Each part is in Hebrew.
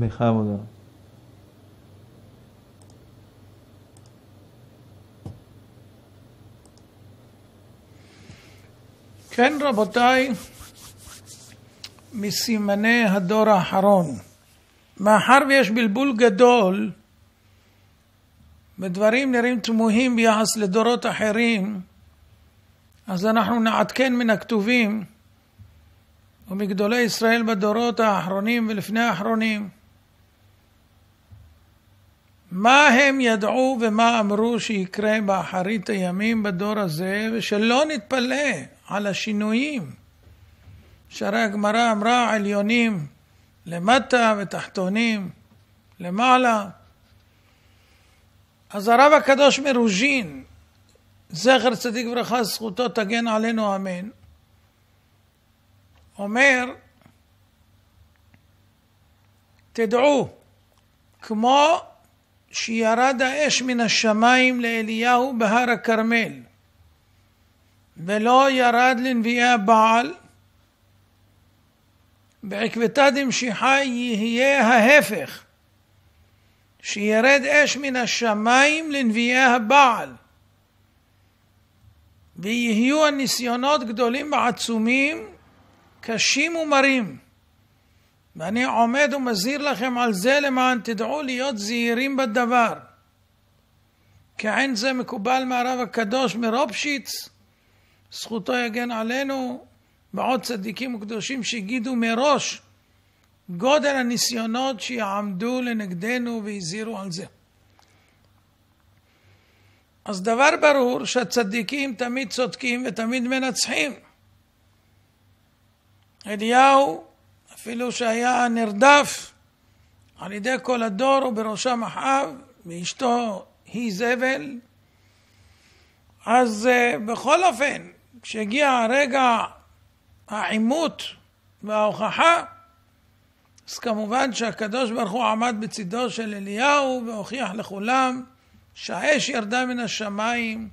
בכבוד. כן, רבותיי, מסימני הדור האחרון. מאחר ויש בלבול גדול, ודברים נראים תמוהים ביחס לדורות אחרים, אז אנחנו נעדכן מן הכתובים ומגדולי ישראל בדורות האחרונים ולפני האחרונים. מה הם ידעו ומה אמרו שיקרה באחרית הימים בדור הזה, ושלא נתפלא על השינויים. שהרי הגמרא אמרה עליונים למטה ותחתונים למעלה. אז הרב הקדוש מרוז'ין, זכר צדיק וברכה, זכותו תגן עלינו אמן, אומר, תדעו, כמו שירד האש מן השמיים לאליהו בהר הכרמל, ולא ירד לנביאי הבעל, בעקבתא דמשיחא יהיה ההפך, שירד אש מן השמיים לנביאי הבעל, ויהיו הניסיונות גדולים ועצומים, קשים ומרים. ואני עומד ומזהיר לכם על זה למען תדעו להיות זהירים בדבר. כעין זה מקובל מהרב הקדוש מרופשיץ, זכותו יגן עלינו, ועוד צדיקים וקדושים שהגידו מראש גודל הניסיונות שיעמדו לנגדנו והזהירו על זה. אז דבר ברור שהצדיקים תמיד צודקים ותמיד מנצחים. אליהו אפילו שהיה נרדף על ידי כל הדור ובראשם אחאב, ואשתו היא זבל. אז אה, בכל אופן, כשהגיע רגע העימות וההוכחה, אז כמובן שהקדוש ברוך הוא עמד בצידו של אליהו והוכיח לכולם שהאש ירדה מן השמיים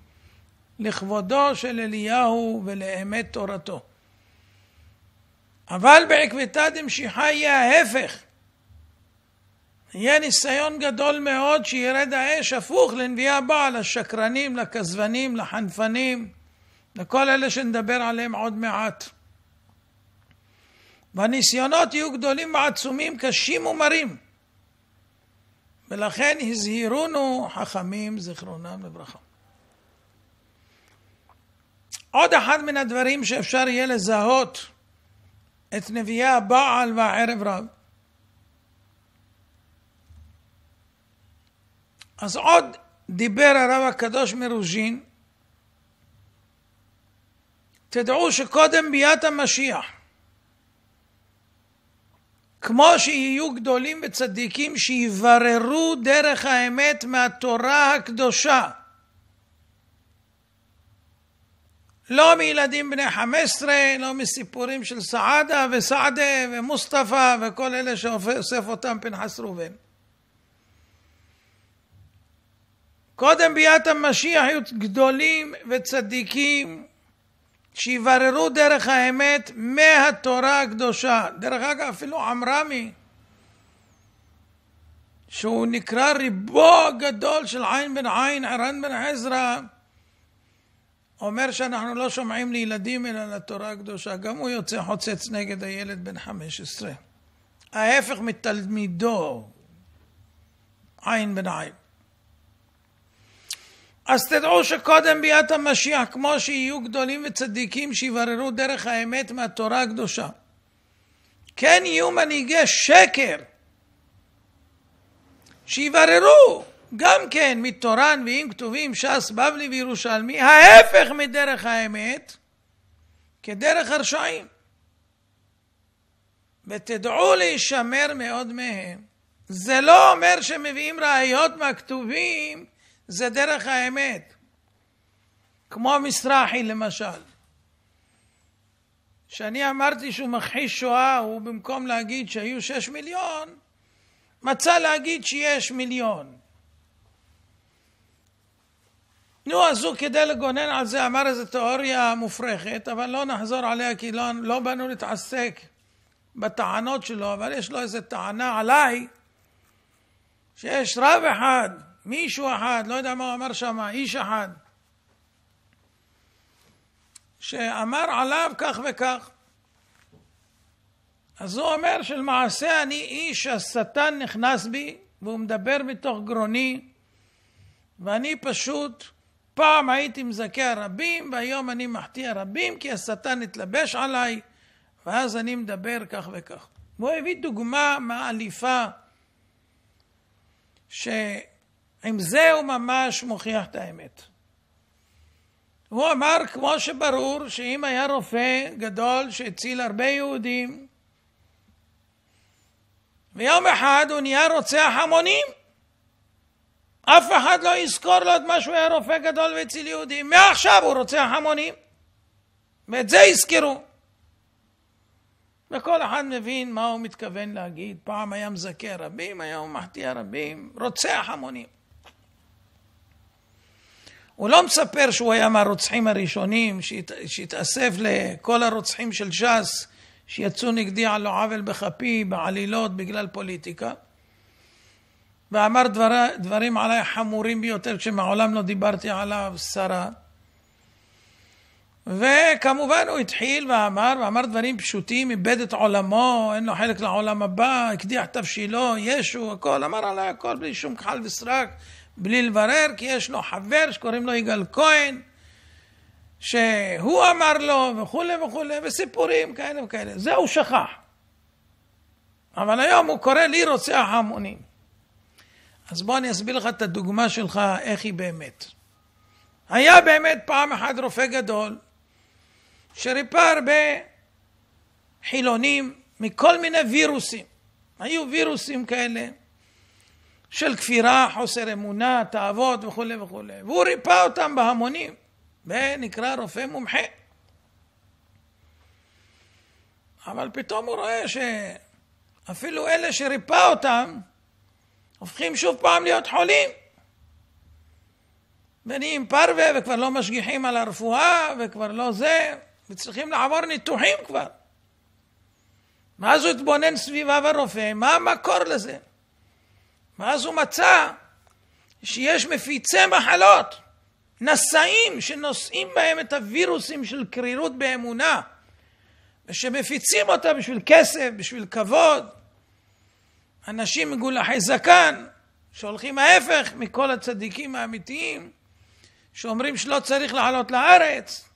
לכבודו של אליהו ולאמת תורתו. אבל בעקבתא דמשיחא יהיה ההפך. יהיה ניסיון גדול מאוד שירד האש הפוך לנביאי הבעל, לשקרנים, לכזבנים, לחנפנים, לכל אלה שנדבר עליהם עוד מעט. והניסיונות יהיו גדולים ועצומים, קשים ומרים. ולכן הזהירונו חכמים זיכרונם לברכה. עוד אחד מן הדברים שאפשר יהיה לזהות את נביאי הבעל והערב רב. אז עוד דיבר הרב הקדוש מרוז'ין, תדעו שקודם ביאת המשיח, כמו שיהיו גדולים וצדיקים שיבררו דרך האמת מהתורה הקדושה לא מילדים בני 15, לא מסיפורים של סעדה וסעדה ומוסטפא וכל אלה שאוסף אותם פנחס ראובן. קודם ביאת המשיח היו גדולים וצדיקים שיבררו דרך האמת מהתורה הקדושה. דרך אגב, אפילו עמרמי, שהוא נקרא ריבו הגדול של עין בן עין, ערן בן עזרא, אומר שאנחנו לא שומעים לילדים אלא לתורה הקדושה. גם הוא יוצא חוצץ נגד הילד בן 15. ההפך מתלמידו, עין בן עין. אז תדעו שקודם ביאת המשיח, כמו שיהיו גדולים וצדיקים שיבררו דרך האמת מהתורה הקדושה, כן יהיו מנהיגי שקר שיבררו גם כן מתורן ואם כתובים ש"ס, בבלי וירושלמי, ההפך מדרך האמת, כדרך הרשעים. ותדעו להישמר מאוד מהם. זה לא אומר שמביאים ראיות מהכתובים, זה דרך האמת. כמו מסרחי למשל. שאני אמרתי שהוא מכחיש שואה, הוא במקום להגיד שהיו שש מיליון, מצא להגיד שיש מיליון. נו, אז הוא כדי לגונן על זה אמר איזו תיאוריה מופרכת, אבל לא נחזור עליה כי לא, לא באנו להתעסק בטענות שלו, אבל יש לו איזו טענה עליי, שיש רב אחד, מישהו אחד, לא יודע מה הוא אמר שם, איש אחד, שאמר עליו כך וכך. אז הוא אומר שלמעשה אני איש, השטן נכנס בי, והוא מדבר מתוך גרוני, ואני פשוט פעם הייתי מזכה רבים, והיום אני מחטיא הרבים, כי השטן התלבש עליי, ואז אני מדבר כך וכך. והוא הביא דוגמה מעליפה, שעם זה הוא ממש מוכיח את האמת. הוא אמר, כמו שברור, שאם היה רופא גדול שהציל הרבה יהודים, ויום אחד הוא נהיה רוצח המונים, אף אחד לא יזכור לו את מה שהוא היה רופא גדול והציל יהודים. מעכשיו הוא רוצח המונים. ואת זה יזכרו. וכל אחד מבין מה הוא מתכוון להגיד. פעם היה מזכה רבים, היום הוא מחטיא רבים, רוצח המונים. הוא לא מספר שהוא היה מהרוצחים הראשונים, שהת... שהתאסף לכל הרוצחים של ש"ס שיצאו נגדי על לא עוול בכפי, בעלילות, בגלל פוליטיקה. ואמר דבר, דברים עליי חמורים ביותר כשמעולם לא דיברתי עליו, שרה. וכמובן הוא התחיל ואמר, ואמר דברים פשוטים, איבד את עולמו, אין לו חלק לעולם הבא, הקדיח תבשילו, ישו, הכל, אמר עליי הכל בלי שום כחל וסרק, בלי לברר, כי יש לו חבר שקוראים לו יגאל כהן, שהוא אמר לו, וכולי וכולי, וסיפורים כאלה וכאלה. זה הוא שכח. אבל היום הוא קורא לי רוצח המונים. אז בוא אני אסביר לך את הדוגמה שלך, איך היא באמת. היה באמת פעם אחת רופא גדול, שריפא הרבה חילונים מכל מיני וירוסים. היו וירוסים כאלה של כפירה, חוסר אמונה, תאוות וכולי וכולי. והוא ריפא אותם בהמונים, ונקרא רופא מומחה. אבל פתאום הוא רואה שאפילו אלה שריפא אותם, הופכים שוב פעם להיות חולים. ונהיים פרווה וכבר לא משגיחים על הרפואה וכבר לא זה, וצריכים לעבור ניתוחים כבר. ואז הוא התבונן סביביו הרופא, מה המקור לזה? ואז הוא מצא שיש מפיצי מחלות, נשאים שנושאים בהם את הווירוסים של קרירות באמונה, ושמפיצים אותה בשביל כסף, בשביל כבוד, אנשים מגולחי זקן, שהולכים ההפך מכל הצדיקים האמיתיים, שאומרים שלא צריך לעלות לארץ,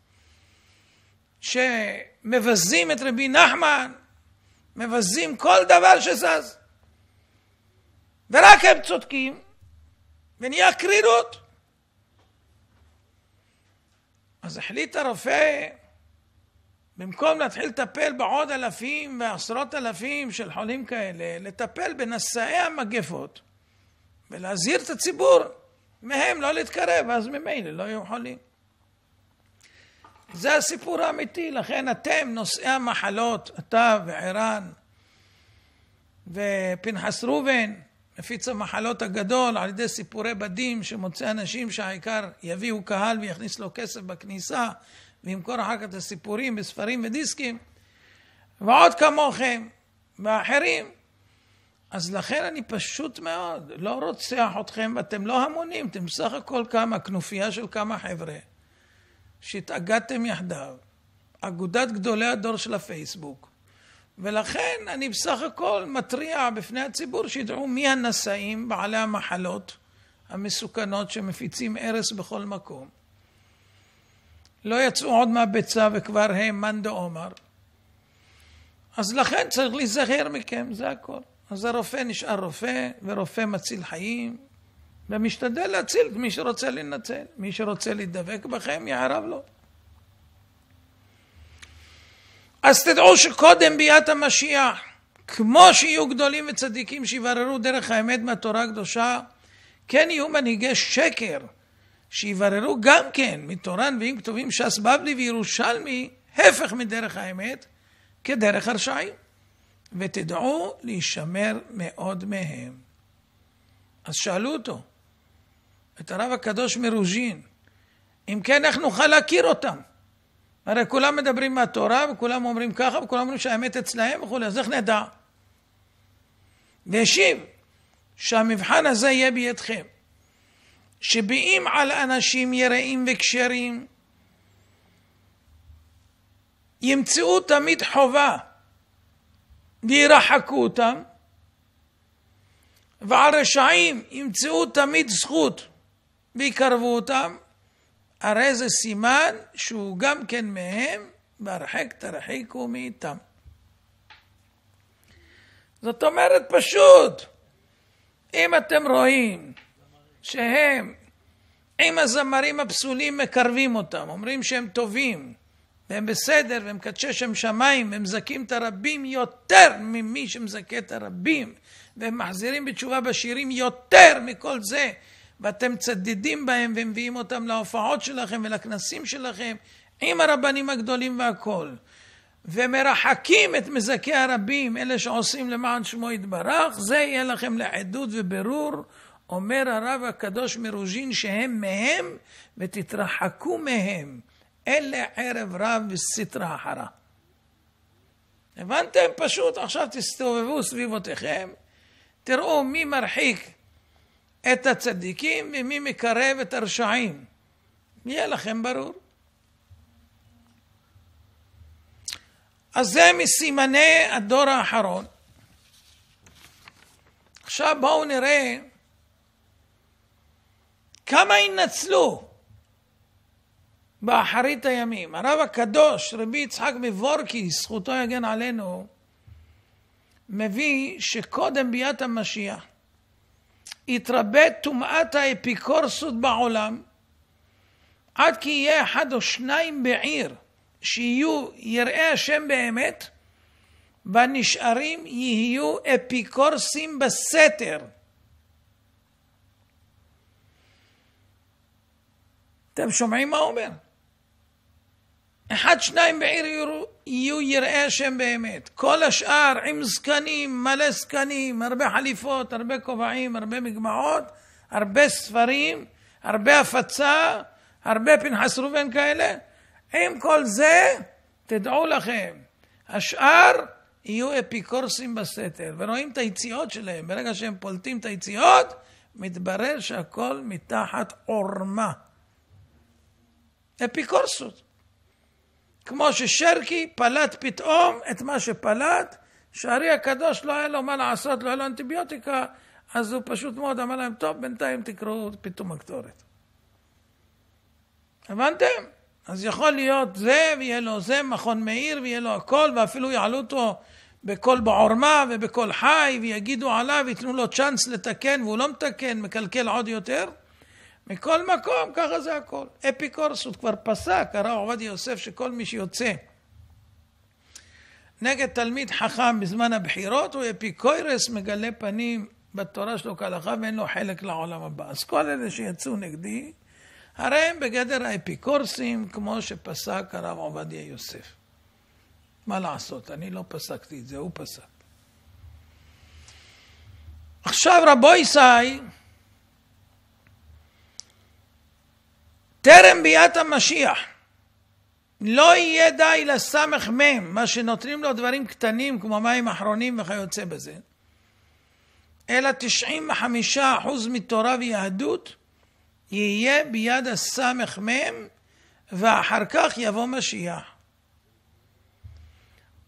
שמבזים את רבי נחמן, מבזים כל דבר שזז. ורק הם צודקים, ונהיה קרירות. אז החליט הרופא במקום להתחיל לטפל בעוד אלפים ועשרות אלפים של חולים כאלה, לטפל בנשאי המגפות ולהזהיר את הציבור מהם לא להתקרב, אז ממילא לא יהיו חולים. זה הסיפור האמיתי, לכן אתם נושאי המחלות, אתה וערן ופנחס ראובן, מפיץ המחלות הגדול על ידי סיפורי בדים שמוצא אנשים שהעיקר יביאו קהל ויכניס לו כסף בכניסה וימכור אחר כך את הסיפורים בספרים ודיסקים, ועוד כמוכם, ואחרים. אז לכן אני פשוט מאוד לא רוצח אתכם, ואתם לא המונים, אתם בסך הכל כמה, כנופיה של כמה חבר'ה, שהתאגדתם יחדיו, אגודת גדולי הדור של הפייסבוק. ולכן אני בסך הכל מתריע בפני הציבור שידעו מי הנשאים, בעלי המחלות המסוכנות שמפיצים ארס בכל מקום. לא יצאו עוד מהביצה וכבר הם מאן דעומר. אז לכן צריך להיזהר מכם, זה הכל. אז הרופא נשאר רופא, ורופא מציל חיים, ומשתדל להציל את מי שרוצה להינצל. מי שרוצה להידבק בכם, יערב לו. אז תדעו שקודם ביאת המשיח, כמו שיהיו גדולים וצדיקים שיבררו דרך האמת מהתורה הקדושה, כן יהיו מנהיגי שקר שיבררו גם כן מתורן ואם כתובים ש"ס בבלי וירושלמי, הפך מדרך האמת, כדרך הרשעים. ותדעו להישמר מאוד מהם. אז שאלו אותו, את הרב הקדוש מרוז'ין, אם כן, איך נוכל להכיר אותם? הרי כולם מדברים מהתורה, וכולם אומרים ככה, וכולם אומרים שהאמת אצלהם וכולי, אז איך נדע? והשיב שהמבחן הזה יהיה בידכם. שביעים על אנשים יראים וכשרים, ימצאו תמיד חובה וירחקו אותם, ועל רשעים ימצאו תמיד זכות ויקרבו אותם, הרי זה סימן שהוא גם כן מהם, והרחק תרחיקו מאיתם. זאת אומרת פשוט, אם אתם רואים שהם עם הזמרים הפסולים מקרבים אותם, אומרים שהם טובים, והם בסדר, והם קדשי שם שמיים, והם מזכים את הרבים יותר ממי שמזכה את הרבים, והם מחזירים בתשובה בשירים יותר מכל זה, ואתם צדדים בהם ומביאים אותם להופעות שלכם ולכנסים שלכם, עם הרבנים הגדולים והכול. ומרחקים את מזכי הרבים, אלה שעושים למען שמו יתברך, זה יהיה לכם לעדות וברור. אומר הרב הקדוש מרוז'ין שהם מהם ותתרחקו מהם. אלה ערב רב וסטרא אחרא. הבנתם? פשוט עכשיו תסתובבו סביבותיכם, תראו מי מרחיק את הצדיקים ומי מקרב את הרשעים. יהיה לכם ברור. אז זה מסימני הדור האחרון. עכשיו בואו נראה כמה ינצלו באחרית הימים? הרב הקדוש, רבי יצחק מבורקי, זכותו יגן עלינו, מביא שקודם ביאת המשיח יתרבה טומאת האפיקורסות בעולם עד כי יהיה אחד או שניים בעיר שיהיו יראי השם באמת, בנשארים יהיו אפיקורסים בסתר. אתם שומעים מה הוא אומר? אחד, שניים בעיר יהיו, יהיו יראי השם באמת. כל השאר עם זקנים, מלא זקנים, הרבה חליפות, הרבה כובעים, הרבה מגמעות, הרבה ספרים, הרבה הפצה, הרבה פנחס ראובן כאלה. עם כל זה, תדעו לכם, השאר יהיו אפיקורסים בסתר, ורואים את היציאות שלהם. ברגע שהם פולטים את היציאות, מתברר שהכל מתחת עורמה. אפיקורסות. כמו ששרקי פלט פתאום את מה שפלט, שהרי הקדוש לא היה לו מה לעשות, לא היה לו אנטיביוטיקה, אז הוא פשוט מאוד אמר להם, טוב, בינתיים תקראו פתאום הקטורת. הבנתם? אז יכול להיות זה, ויהיה לו זה, מכון מאיר, ויהיה לו הכל, ואפילו יעלו אותו בקול בעורמה ובקול חי, ויגידו עליו, ייתנו לו צ'אנס לתקן, והוא לא מתקן, מקלקל עוד יותר. מכל מקום, ככה זה הכל. אפיקורס, הוא כבר פסק, הרב עובדיה יוסף, שכל מי שיוצא נגד תלמיד חכם בזמן הבחירות, הוא אפיקורס מגלה פנים בתורה שלו כהלכה ואין לו חלק לעולם הבא. אז כל אלה שיצאו נגדי, הרי הם בגדר האפיקורסים, כמו שפסק הרב עובדיה יוסף. מה לעשות, אני לא פסקתי את זה, הוא פסק. עכשיו רבו ישי, טרם ביאת המשיח. לא יהיה די לסמך מ', מה שנותנים לו דברים קטנים כמו מים אחרונים וכיוצא בזה, אלא 95% מתורה ויהדות יהיה ביד הסמך מ', ואחר כך יבוא משיח.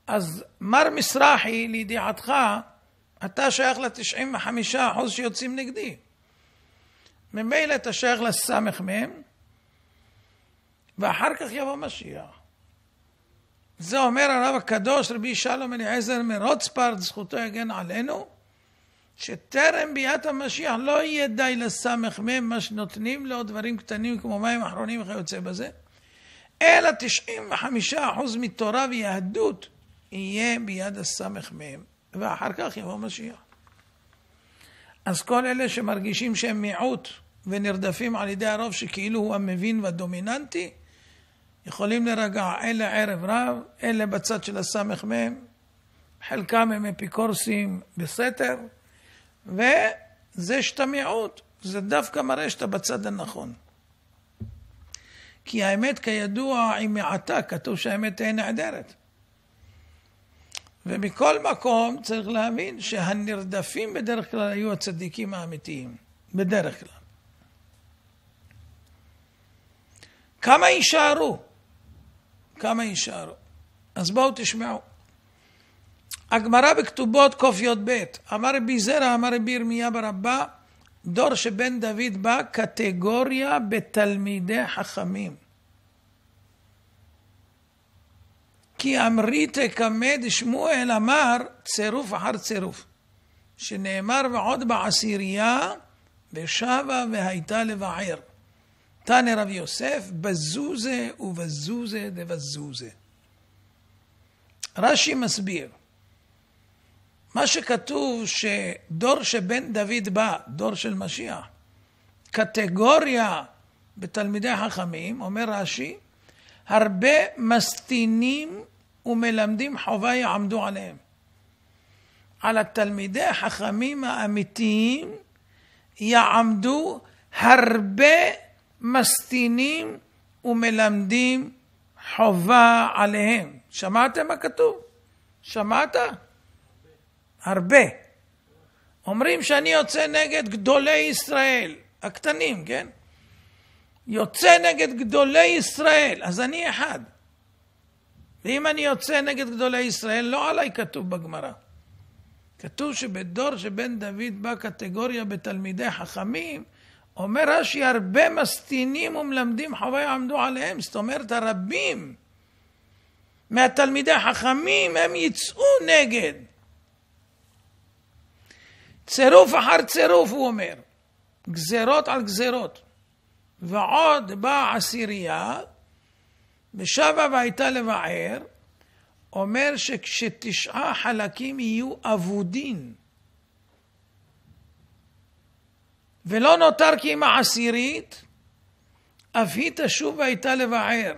אז מר מסרחי, לידיעתך, אתה שייך ל-95% שיוצאים נגדי. ממילא אתה שייך לסמך מ', ואחר כך יבוא משיח. זה אומר הרב הקדוש רבי שלום אליעזר מרוצפרד, זכותו יגן עלינו, שטרם ביאת המשיח לא יהיה די לסמך מהם מה שנותנים לו דברים קטנים כמו מים אחרונים וכיוצא בזה, אלא 95% מתורה ויהדות יהיה ביד הסמך מהם, ואחר כך יבוא משיח. אז כל אלה שמרגישים שהם מיעוט ונרדפים על ידי הרוב שכאילו הוא המבין והדומיננטי, יכולים להירגע, אלה ערב רב, אלה בצד של הסמ"ם, חלקם הם אפיקורסים בסתר, וזה שאתה מיעוט, זה דווקא מראה שאתה בצד הנכון. כי האמת כידוע היא מעטה, כתוב שהאמת תהיה נעדרת. ומכל מקום צריך להבין שהנרדפים בדרך כלל היו הצדיקים האמיתיים, בדרך כלל. כמה יישארו? כמה יישארו? אז בואו תשמעו. הגמרא בכתובות קי"ב, אמר רבי זרע, אמר רבי ירמיה ברבה, דור שבן דוד בא, קטגוריה בתלמידי חכמים. כי אמרי תקמד שמואל אמר צירוף אחר צירוף, שנאמר ועוד בעשירייה ושבה והייתה לבער. תנא רב יוסף, בזוזה ובזוזה דבזוזה. רש"י מסביר, מה שכתוב שדור שבן דוד בא, דור של משיח, קטגוריה בתלמידי חכמים, אומר רש"י, הרבה מסטינים ומלמדים חובה יעמדו עליהם. על התלמידי החכמים האמיתיים יעמדו הרבה מסטינים ומלמדים חובה עליהם. שמעתם מה כתוב? שמעת? הרבה. אומרים שאני יוצא נגד גדולי ישראל, הקטנים, כן? יוצא נגד גדולי ישראל, אז אני אחד. ואם אני יוצא נגד גדולי ישראל, לא עליי כתוב בגמרא. כתוב שבדור שבן דוד בא קטגוריה בתלמידי חכמים, אומר רש"י, הרבה מסטינים ומלמדים חוויה עמדו עליהם, זאת אומרת הרבים מהתלמידי החכמים הם יצאו נגד. צירוף אחר צירוף, הוא אומר, גזרות על גזרות. ועוד באה עשירייה, ושבה והייתה לבער, אומר שכשתשעה חלקים יהיו אבודים, ולא נותר כי אם העשירית, אף היא תשוב והייתה לבער.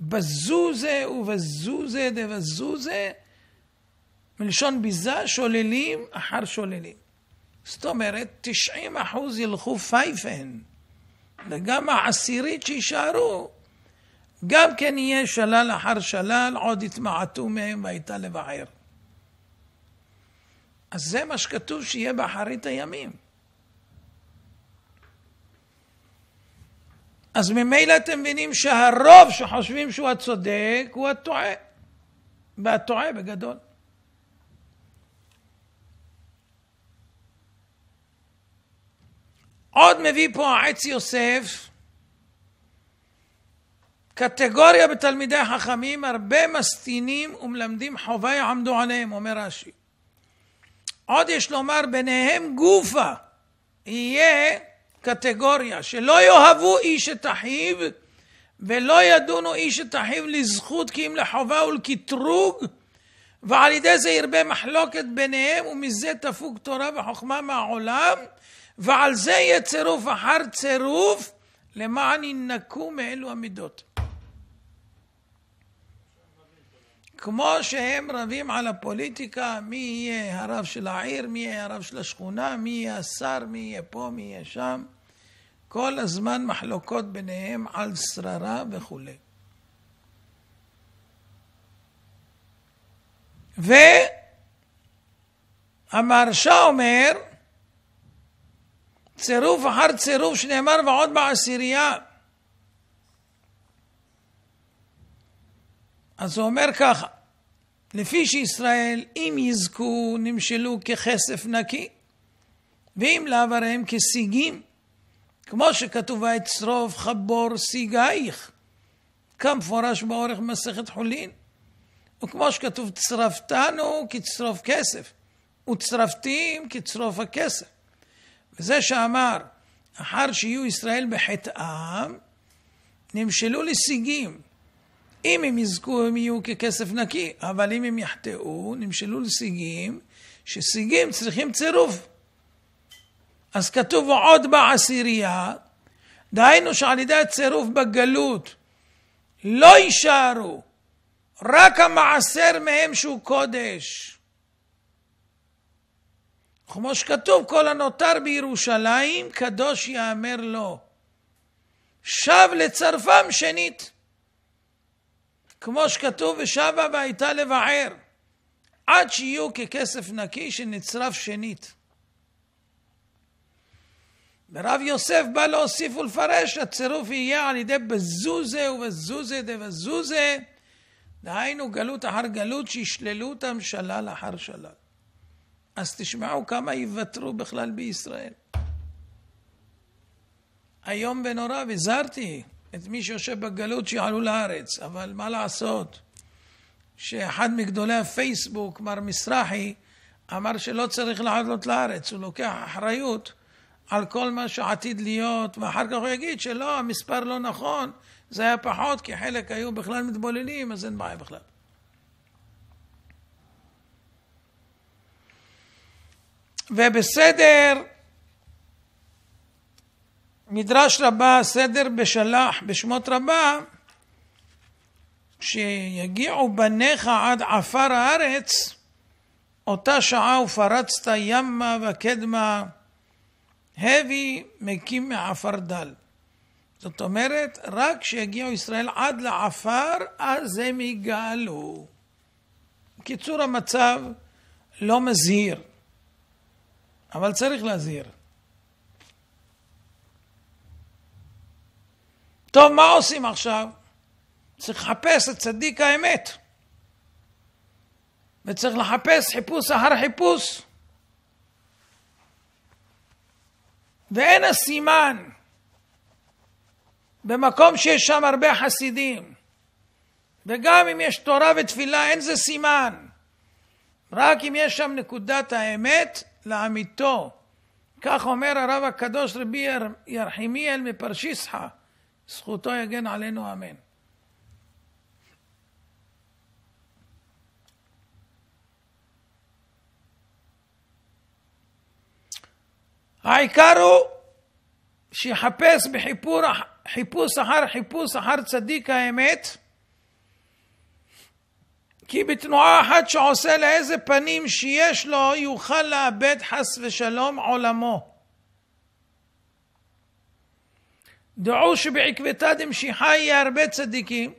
בזו זה ובזו זה דבזו זה, מלשון ביזה, שוללים אחר שוללים. זאת אומרת, 90 ילכו פייפן, וגם העשירית שיישארו, גם כן יהיה שלל אחר שלל, עוד יתמעטו מהם והייתה לבער. אז זה מה שכתוב שיהיה באחרית הימים. אז ממילא אתם מבינים שהרוב שחושבים שהוא הצודק הוא הטועה, והטועה בגדול. עוד מביא פה העץ יוסף קטגוריה בתלמידי חכמים, הרבה מסטינים ומלמדים חובה יעמדו עליהם, אומר רש"י. עוד יש לומר ביניהם גופה, יהיה קטגוריה, שלא יאהבו איש את אחיו ולא ידונו איש את אחיו לזכות כי אם לחובה ולקטרוג ועל ידי זה ירבה מחלוקת ביניהם ומזה תפוג תורה וחוכמה מהעולם ועל זה יהיה צירוף אחר צירוף למען ינקו מאלו המידות. כמו שהם רבים על הפוליטיקה, מי יהיה הרב של העיר, מי יהיה הרב של השכונה, מי יהיה השר, מי יהיה פה, מי יהיה שם. כל הזמן מחלוקות ביניהם על שררה וכולי. והמהרש"א אומר, צירוף אחר צירוף שנאמר ועוד בעשירייה. אז הוא אומר ככה, לפי שישראל, אם יזכו, נמשלו ככסף נקי, ואם לאו, הרי הם כסיגים כמו שכתוב, ואצרוף חבור סיגייך, כמפורש באורך מסכת חולין. וכמו שכתוב, צרפתנו כצרוף כסף, וצרפתיים כצרוף הכסף. וזה שאמר, אחר שיהיו ישראל בחטאם, נמשלו לסיגים. אם הם יזכו, הם יהיו ככסף נקי, אבל אם הם יחטאו, נמשלו לסיגים, שסיגים צריכים צירוף. אז כתוב עוד בעשירייה, דהיינו שעל ידי הצירוף בגלות לא יישארו, רק המעשר מהם שהוא קודש. כמו שכתוב, כל הנותר בירושלים, קדוש יאמר לו. שב לצרפם שנית. כמו שכתוב, ושבה והייתה לבער, עד שיהיו ככסף נקי שנצרף שנית. ורב יוסף בא להוסיף ולפרש, הצירוף יהיה על ידי בזוזה ובזוזה דבזוזה, דהיינו גלות אחר גלות שישללו אותם שלל אחר שלל. אז תשמעו כמה יוותרו בכלל בישראל. היום בנורא, והזהרתי את מי שיושב בגלות שיעלו לארץ, אבל מה לעשות שאחד מגדולי הפייסבוק, מר מסרחי, אמר שלא צריך לעלות לארץ, הוא לוקח אחריות על כל מה שעתיד להיות, ואחר כך הוא יגיד שלא, המספר לא נכון, זה היה פחות, כי חלק היו בכלל מתבוללים, אז אין בעיה בכלל. ובסדר, מדרש רבה, סדר בשלח, בשמות רבה, כשיגיעו בניך עד עפר הארץ, אותה שעה ופרצת ימה וקדמה הבי מקים מעפר דל. זאת אומרת, רק כשיגיעו ישראל עד לעפר, אז הם יגאלו. קיצור, המצב לא מזהיר, אבל צריך להזהיר. טוב, מה עושים עכשיו? צריך לחפש את צדיק האמת. וצריך לחפש חיפוש אחר חיפוש. ואין הסימן במקום שיש שם הרבה חסידים. וגם אם יש תורה ותפילה, אין זה סימן. רק אם יש שם נקודת האמת לאמיתו. כך אומר הרב הקדוש רבי ירחימיאל מפרשיסחה, זכותו יגן עלינו אמן. העיקר הוא שיחפש בחיפור, חיפוש אחר חיפוש אחר צדיק האמת, כי בתנועה אחת שעושה לאיזה פנים שיש לו, יוכל לאבד חס ושלום עולמו. דעו שבעקבתא דמשיחא יהיה הרבה צדיקים,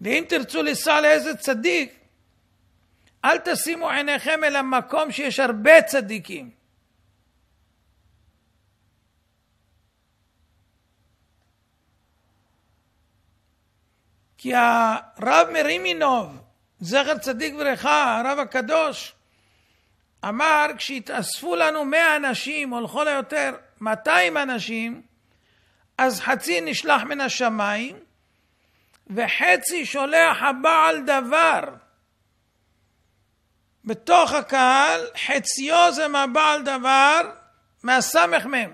ואם תרצו לנסוע לאיזה צדיק, אל תשימו עיניכם אל המקום שיש הרבה צדיקים. כי הרב מרימינוב, זכר צדיק ברכה, הרב הקדוש, אמר, כשהתאספו לנו 100 אנשים, או לכל היותר 200 אנשים, אז חצי נשלח מן השמיים, וחצי שולח הבעל דבר. בתוך הקהל, חציו זה מהבעל דבר, מהסמ"ם.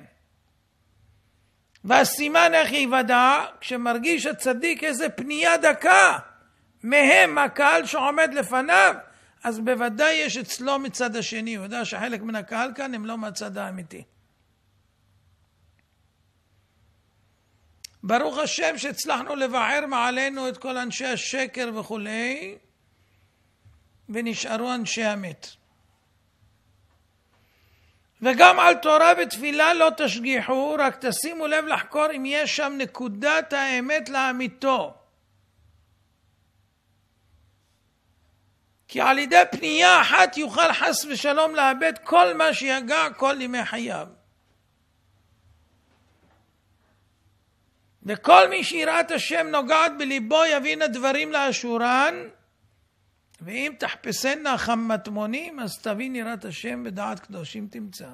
והסימן איך ייוודע? כשמרגיש הצדיק איזה פנייה דקה מהם הקהל שעומד לפניו, אז בוודאי יש אצלו מצד השני, הוא יודע שחלק מן הקהל כאן הם לא מהצד האמיתי. ברוך השם שהצלחנו לבער מעלינו את כל אנשי השקר וכולי, ונשארו אנשי המת. וגם על תורה ותפילה לא תשגיחו, רק תשימו לב לחקור אם יש שם נקודת האמת לאמיתו. כי על ידי פנייה אחת יוכל חס ושלום לאבד כל מה שיגע כל ימי חייו. וכל מי שיראת השם נוגעת בליבו יבין הדברים לאשורן, ואם תחפשנה חמטמונים, אז תבין יראת השם ודעת קדושים תמצא.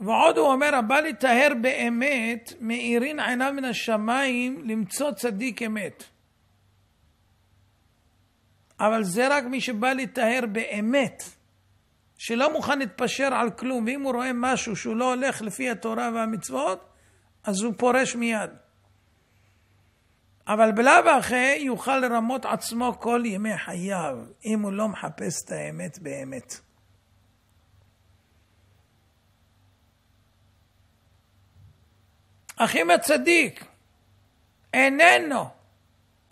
ועוד הוא אומר, הבא לטהר באמת, מאירין עיניו מן השמיים למצוא צדיק אמת. אבל זה רק מי שבא לטהר באמת, שלא מוכן להתפשר על כלום, ואם הוא רואה משהו שהוא לא הולך לפי התורה והמצוות, אז הוא פורש מיד. אבל בלאו הכי יוכל לרמות עצמו כל ימי חייו, אם הוא לא מחפש את האמת באמת. אחיו הצדיק איננו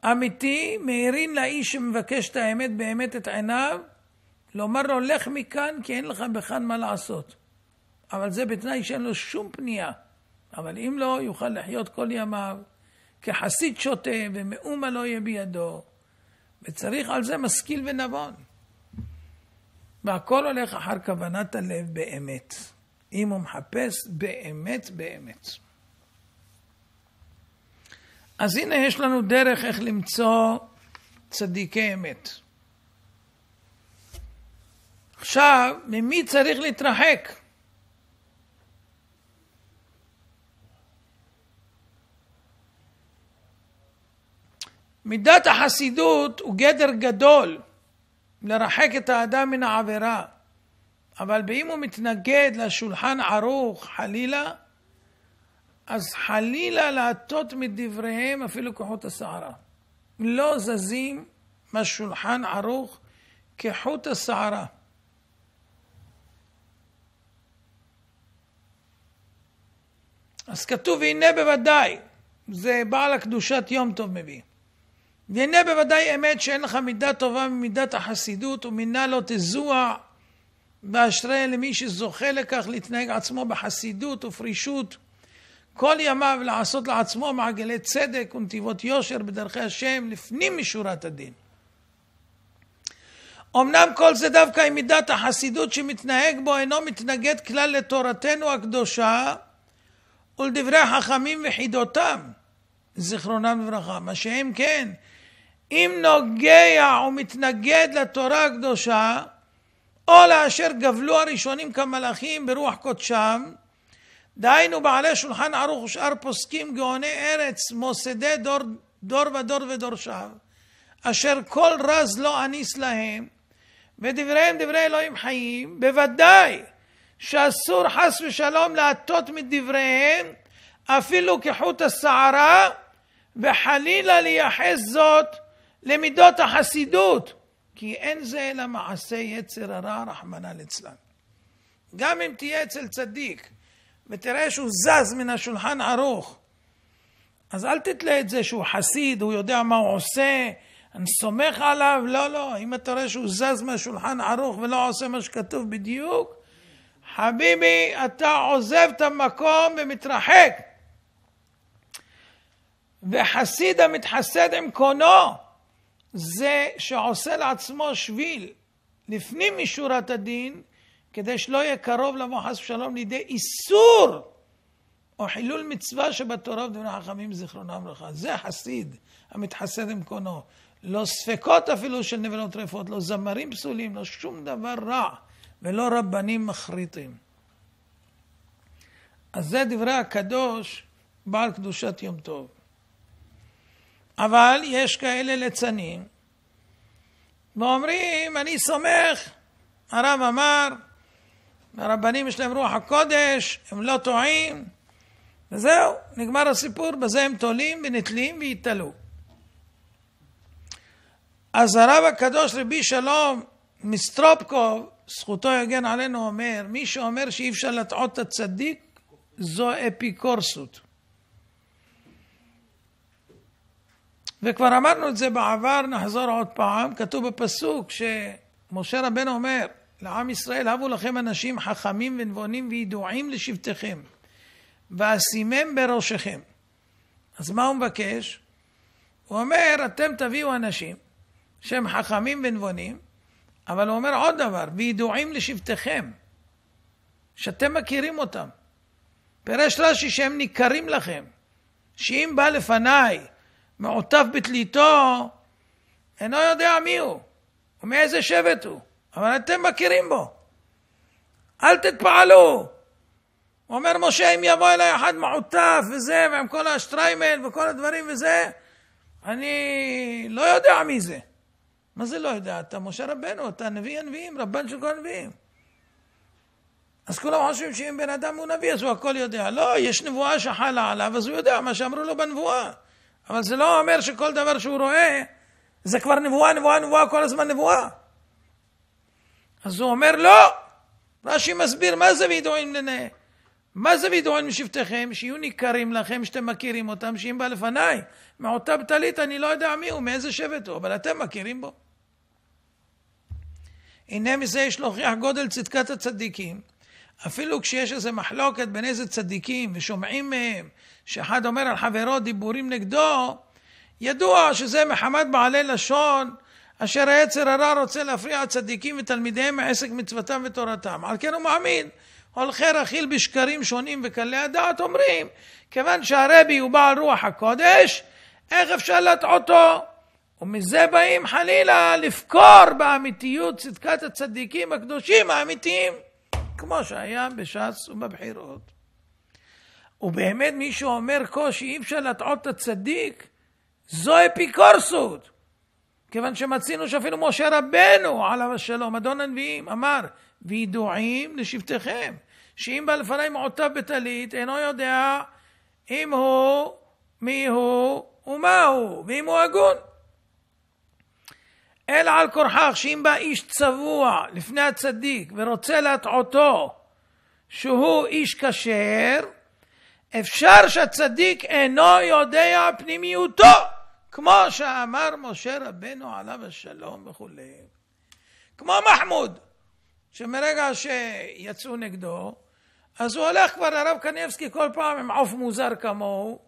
אמיתי, מעירין לאיש שמבקש את האמת באמת את עיניו, לומר לו לך מכאן כי אין לך בכאן מה לעשות. אבל זה בתנאי שאין לו שום פנייה. אבל אם לא, יוכל לחיות כל ימיו. כחסיד שוטה, ומאומה לא יהיה בידו. וצריך על זה משכיל ונבון. והכל הולך אחר כוונת הלב באמת. אם הוא מחפש באמת באמת. אז הנה יש לנו דרך איך למצוא צדיקי אמת. עכשיו, ממי צריך להתרחק? מידת החסידות הוא גדר גדול לרחק את האדם מן העבירה, אבל אם הוא מתנגד לשולחן ערוך, חלילה, אז חלילה להטות מדבריהם אפילו כוחות הסערה. לא זזים מהשולחן ערוך כחוט הסערה. אז כתוב, והנה בוודאי, זה בעל הקדושת יום טוב מביא. והנה בוודאי אמת שאין לך מידה טובה ממידת החסידות ומינה לא תזוע באשרי למי שזוכה לכך להתנהג עצמו בחסידות ופרישות כל ימיו לעשות לעצמו מעגלי צדק ונתיבות יושר בדרכי השם לפנים משורת הדין. אמנם כל זה דווקא עם מידת החסידות שמתנהג בו אינו מתנגד כלל לתורתנו הקדושה ולדברי החכמים וחידותם זיכרונם לברכה. מה שהם כן, אם נוגע או מתנגד לתורה הקדושה, או לאשר גבלו הראשונים כמלאכים ברוח קודשם, דהיינו בעלי שולחן ערוך ושאר פוסקים גאוני ארץ, מוסדי דור, דור ודור ודורשיו, אשר כל רז לא אניס להם, ודבריהם דברי אלוהים חיים, בוודאי שאסור חס ושלום להטות מדבריהם אפילו כחוט השערה, וחלילה לייחס זאת למידות החסידות, כי אין זה אלא מעשה יצר הרע, רחמנא ליצלן. גם אם תהיה אצל צדיק ותראה שהוא זז מן השולחן ערוך, אז אל תתלה את זה שהוא חסיד, הוא יודע מה הוא עושה, אני סומך עליו, לא, לא. אם אתה רואה שהוא זז מהשולחן ערוך ולא עושה מה שכתוב בדיוק, חביבי, אתה עוזב את המקום ומתרחק. וחסיד המתחסד עם קונו, זה שעושה לעצמו שביל לפנים משורת הדין, כדי שלא יהיה קרוב לבוא חס ושלום לידי איסור או חילול מצווה שבתורה ובדברי חכמים זיכרונם לברכה. זה חסיד המתחסד עם קונו. לא ספקות אפילו של נבלות טרפות, לא זמרים פסולים, לא שום דבר רע, ולא רבנים מחריטים. אז זה דברי הקדוש בעל קדושת יום טוב. אבל יש כאלה ליצנים ואומרים, אני סומך, הרב אמר, הרבנים יש להם רוח הקודש, הם לא טועים, וזהו, נגמר הסיפור, בזה הם תולים ונתלים ויתלו. אז הרב הקדוש רבי שלום מסטרופקוב, זכותו יגן עלינו, אומר, מי שאומר שאי אפשר לטעות את הצדיק, זו אפיקורסות. וכבר אמרנו את זה בעבר, נחזור עוד פעם. כתוב בפסוק שמשה רבנו אומר לעם ישראל, הבו לכם אנשים חכמים ונבונים וידועים לשבטיכם, ואשימם בראשיכם. אז מה הוא מבקש? הוא אומר, אתם תביאו אנשים שהם חכמים ונבונים, אבל הוא אומר עוד דבר, וידועים לשבטיכם, שאתם מכירים אותם. פירש רש"י שהם ניכרים לכם, שאם בא לפניי מעוטף בתליתו, אינו יודע מי הוא ומאיזה שבט הוא, אבל אתם מכירים בו. אל תתפעלו. אומר משה, אם יבוא אליי אחד מעוטף וזה, ועם כל השטריימל וכל הדברים וזה, אני לא יודע מי זה. מה זה לא יודע? אתה משה רבנו, אתה נביא הנביאים, רבן של כל הנביאים. אז כולם חושבים שאם בן אדם הוא נביא אז הוא הכל יודע. לא, יש נבואה שחלה עליו, אז הוא יודע מה שאמרו לו בנבואה. אבל זה לא אומר שכל דבר שהוא רואה, זה כבר נבואה, נבואה, נבואה, כל הזמן נבואה. אז הוא אומר, לא! רש"י מסביר, מה זה וידועים לנאה? מה זה וידועים משבטיכם? שיהיו ניכרים לכם, שאתם מכירים אותם, שאם בא לפניי, מאותה בטלית, אני לא יודע מי הוא, מאיזה שבט הוא, אבל אתם מכירים בו. הנה מזה יש להוכיח גודל צדקת הצדיקים. אפילו כשיש איזו מחלוקת בין איזה צדיקים, ושומעים מהם שאחד אומר על חברו דיבורים נגדו, ידוע שזה מחמת בעלי לשון אשר היצר הרע רוצה להפריע צדיקים ותלמידיהם מעסק מצוותם ותורתם. על כן הוא מאמין, הולכי רכיל בשקרים שונים וקלי הדעת אומרים, כיוון שהרבי הוא בעל רוח הקודש, איך אפשר להטעותו? ומזה באים חלילה לפקור באמיתיות צדקת הצדיקים הקדושים האמיתיים, כמו שהיה בש"ס ובבחירות. ובאמת מי שאומר קושי אי אפשר לטעות את הצדיק, זו אפיקורסות. כיוון שמצינו שאפילו משה רבנו, עליו השלום, אדון הנביאים, אמר, וידועים לשבטיכם, שאם בא לפניי מעוטב בטלית, אינו יודע אם הוא, מי הוא ומה הוא, ואם הוא הגון. אלא על כורחך, שאם בא איש צבוע לפני הצדיק ורוצה להטעותו שהוא איש כשר, אפשר שהצדיק אינו יודע פנימיותו, כמו שאמר משה רבנו עליו השלום וכולי. כמו מחמוד, שמרגע שיצאו נגדו, אז הוא הולך כבר לרב קניבסקי כל פעם עם עוף מוזר כמוהו,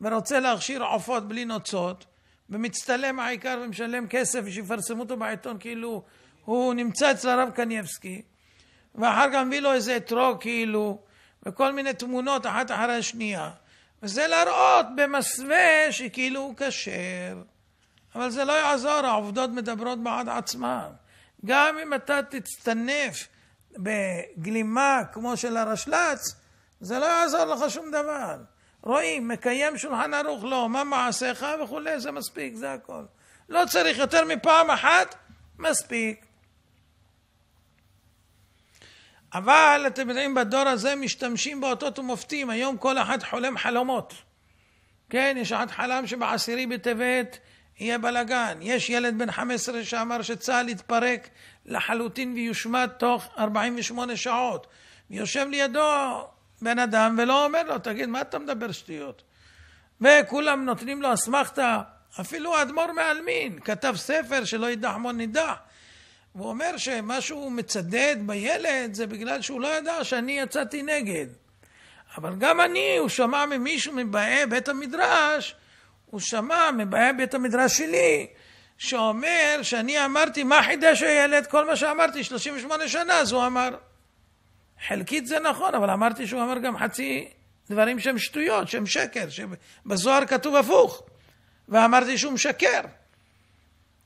ורוצה להכשיר עופות בלי נוצות, ומצטלם העיקר ומשלם כסף ושיפרסמו אותו בעיתון כאילו הוא נמצא אצל הרב קניבסקי, ואחר כך מביא לו איזה אתרוג כאילו וכל מיני תמונות אחת אחרי השנייה. וזה להראות במסווה שכאילו הוא כשר. אבל זה לא יעזור, העובדות מדברות בעד עצמן. גם אם אתה תצטנף בגלימה כמו של הרשל"צ, זה לא יעזור לך שום דבר. רואים, מקיים שולחן ערוך, לא, מה מעשיך וכולי, זה מספיק, זה הכל. לא צריך יותר מפעם אחת, מספיק. אבל אתם יודעים, בדור הזה משתמשים באותות ומופתים. היום כל אחד חולם חלומות. כן, יש אחד חלם שבעשירי בטבת יהיה בלאגן. יש ילד בן 15 שאמר שצה"ל יתפרק לחלוטין ויושמד תוך 48 שעות. יושב לידו בן אדם ולא אומר לו, תגיד, מה אתה מדבר שטויות? וכולם נותנים לו אסמכתה. אפילו האדמו"ר מעלמין כתב ספר שלא ידע המון נידח. והוא אומר שמה שהוא מצדד בילד זה בגלל שהוא לא ידע שאני יצאתי נגד. אבל גם אני, הוא שמע ממישהו מבאי בית המדרש, הוא שמע מבאי בית המדרש שלי, שאומר שאני אמרתי, מה חידש הילד? כל מה שאמרתי, 38 שנה, אז הוא אמר. חלקית זה נכון, אבל אמרתי שהוא אמר גם חצי דברים שהם שטויות, שהם שקר, שבזוהר כתוב הפוך. ואמרתי שהוא משקר.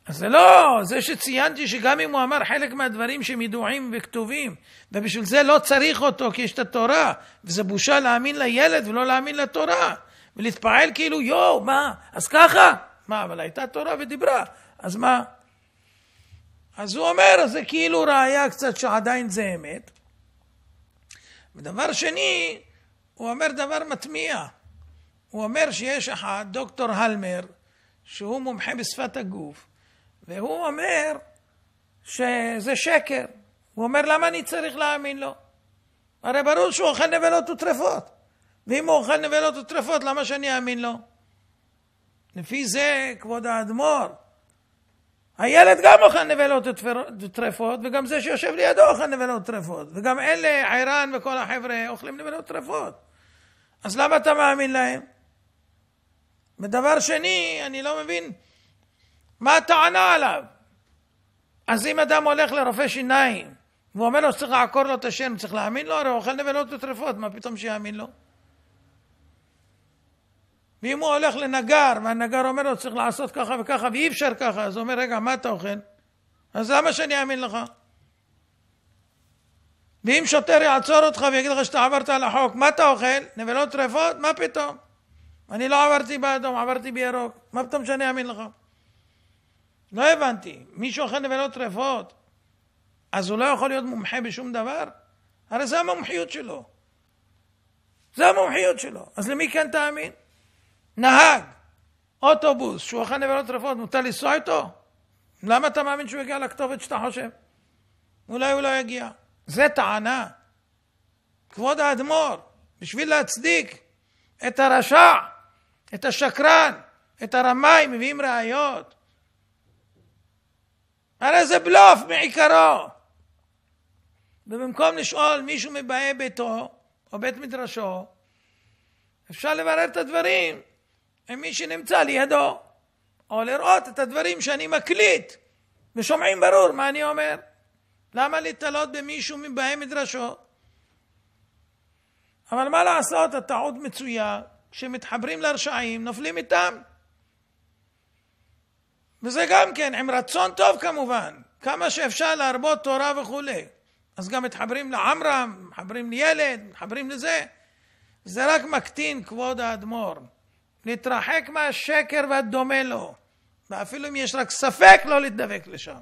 אז זה לא, זה שציינתי שגם אם הוא אמר חלק מהדברים שהם ידועים וכתובים, ובשביל זה לא צריך אותו כי יש את התורה, וזה בושה להאמין לילד ולא להאמין לתורה, ולהתפעל כאילו יואו, מה, אז ככה? מה, אבל הייתה תורה ודיברה, אז מה? אז הוא אומר, זה כאילו ראיה קצת שעדיין זה אמת. ודבר שני, הוא אומר דבר מטמיע. הוא אומר שיש אחד, דוקטור הלמר, שהוא מומחה בשפת הגוף, והוא אומר שזה שקר. הוא אומר, למה אני צריך להאמין לו? הרי ברור שהוא אוכל נבלות וטרפות. ואם הוא אוכל נבלות וטרפות, למה שאני אאמין לו? לפי זה, כבוד האדמו"ר, הילד גם אוכל נבלות וטרפות, וגם זה שיושב לידו אוכל נבלות וטרפות, וגם אלה, ערן וכל החבר'ה, אוכלים נבלות וטרפות. אז למה אתה מאמין להם? ודבר שני, אני לא מבין, מה הטענה עליו? אז אם אדם הולך לרופא שיניים, והוא אומר לו שצריך לעקור לו את השן, צריך להאמין לו? הרי הוא אוכל נבלות וטרפות, מה פתאום שיאמין לו? ואם הוא הולך לנגר, והנגר אומר לו צריך לעשות ככה וככה, ואי אפשר ככה, אז הוא אומר, רגע, מה אתה אוכל? אז למה שאני אאמין לך? ואם שוטר יעצור אותך ויגיד לך שאתה עברת על החוק, מה אתה אוכל? נבלות טרפות? מה פתאום? אני לא עברתי באדום, עברתי בירוק, מה פתאום שאני אאמין לך? לא הבנתי. מישהו אוכל נבלות טרפות, אז הוא לא יכול להיות מומחה בשום דבר? הרי זו המומחיות שלו. זו המומחיות שלו. אז למי כן תאמין? נהג, אוטובוס, שהוא אוכל נבלות טרפות, מותר לנסוע איתו? למה אתה מאמין שהוא יגיע לכתובת שאתה חושב? אולי הוא לא יגיע. זה טענה. כבוד האדמו"ר, בשביל להצדיק את הרשע, את השקרן, את הרמאי, מביאים ראיות. הרי זה בלוף מעיקרו. ובמקום לשאול מישהו מבאי ביתו או בית מדרשו, אפשר לברר את הדברים עם מי שנמצא לידו, או לראות את הדברים שאני מקליט, ושומעים ברור מה אני אומר. למה להתלות במישהו מבאי מדרשו? אבל מה לעשות, הטעות מצויה, כשמתחברים לרשעים נופלים איתם. וזה גם כן, עם רצון טוב כמובן, כמה שאפשר להרבות תורה וכולי. אז גם מתחברים לעמרם, מתחברים לילד, מתחברים לזה. זה רק מקטין כבוד האדמו"ר. להתרחק מהשקר והדומה לו, ואפילו אם יש רק ספק, לא להתדבק לשם.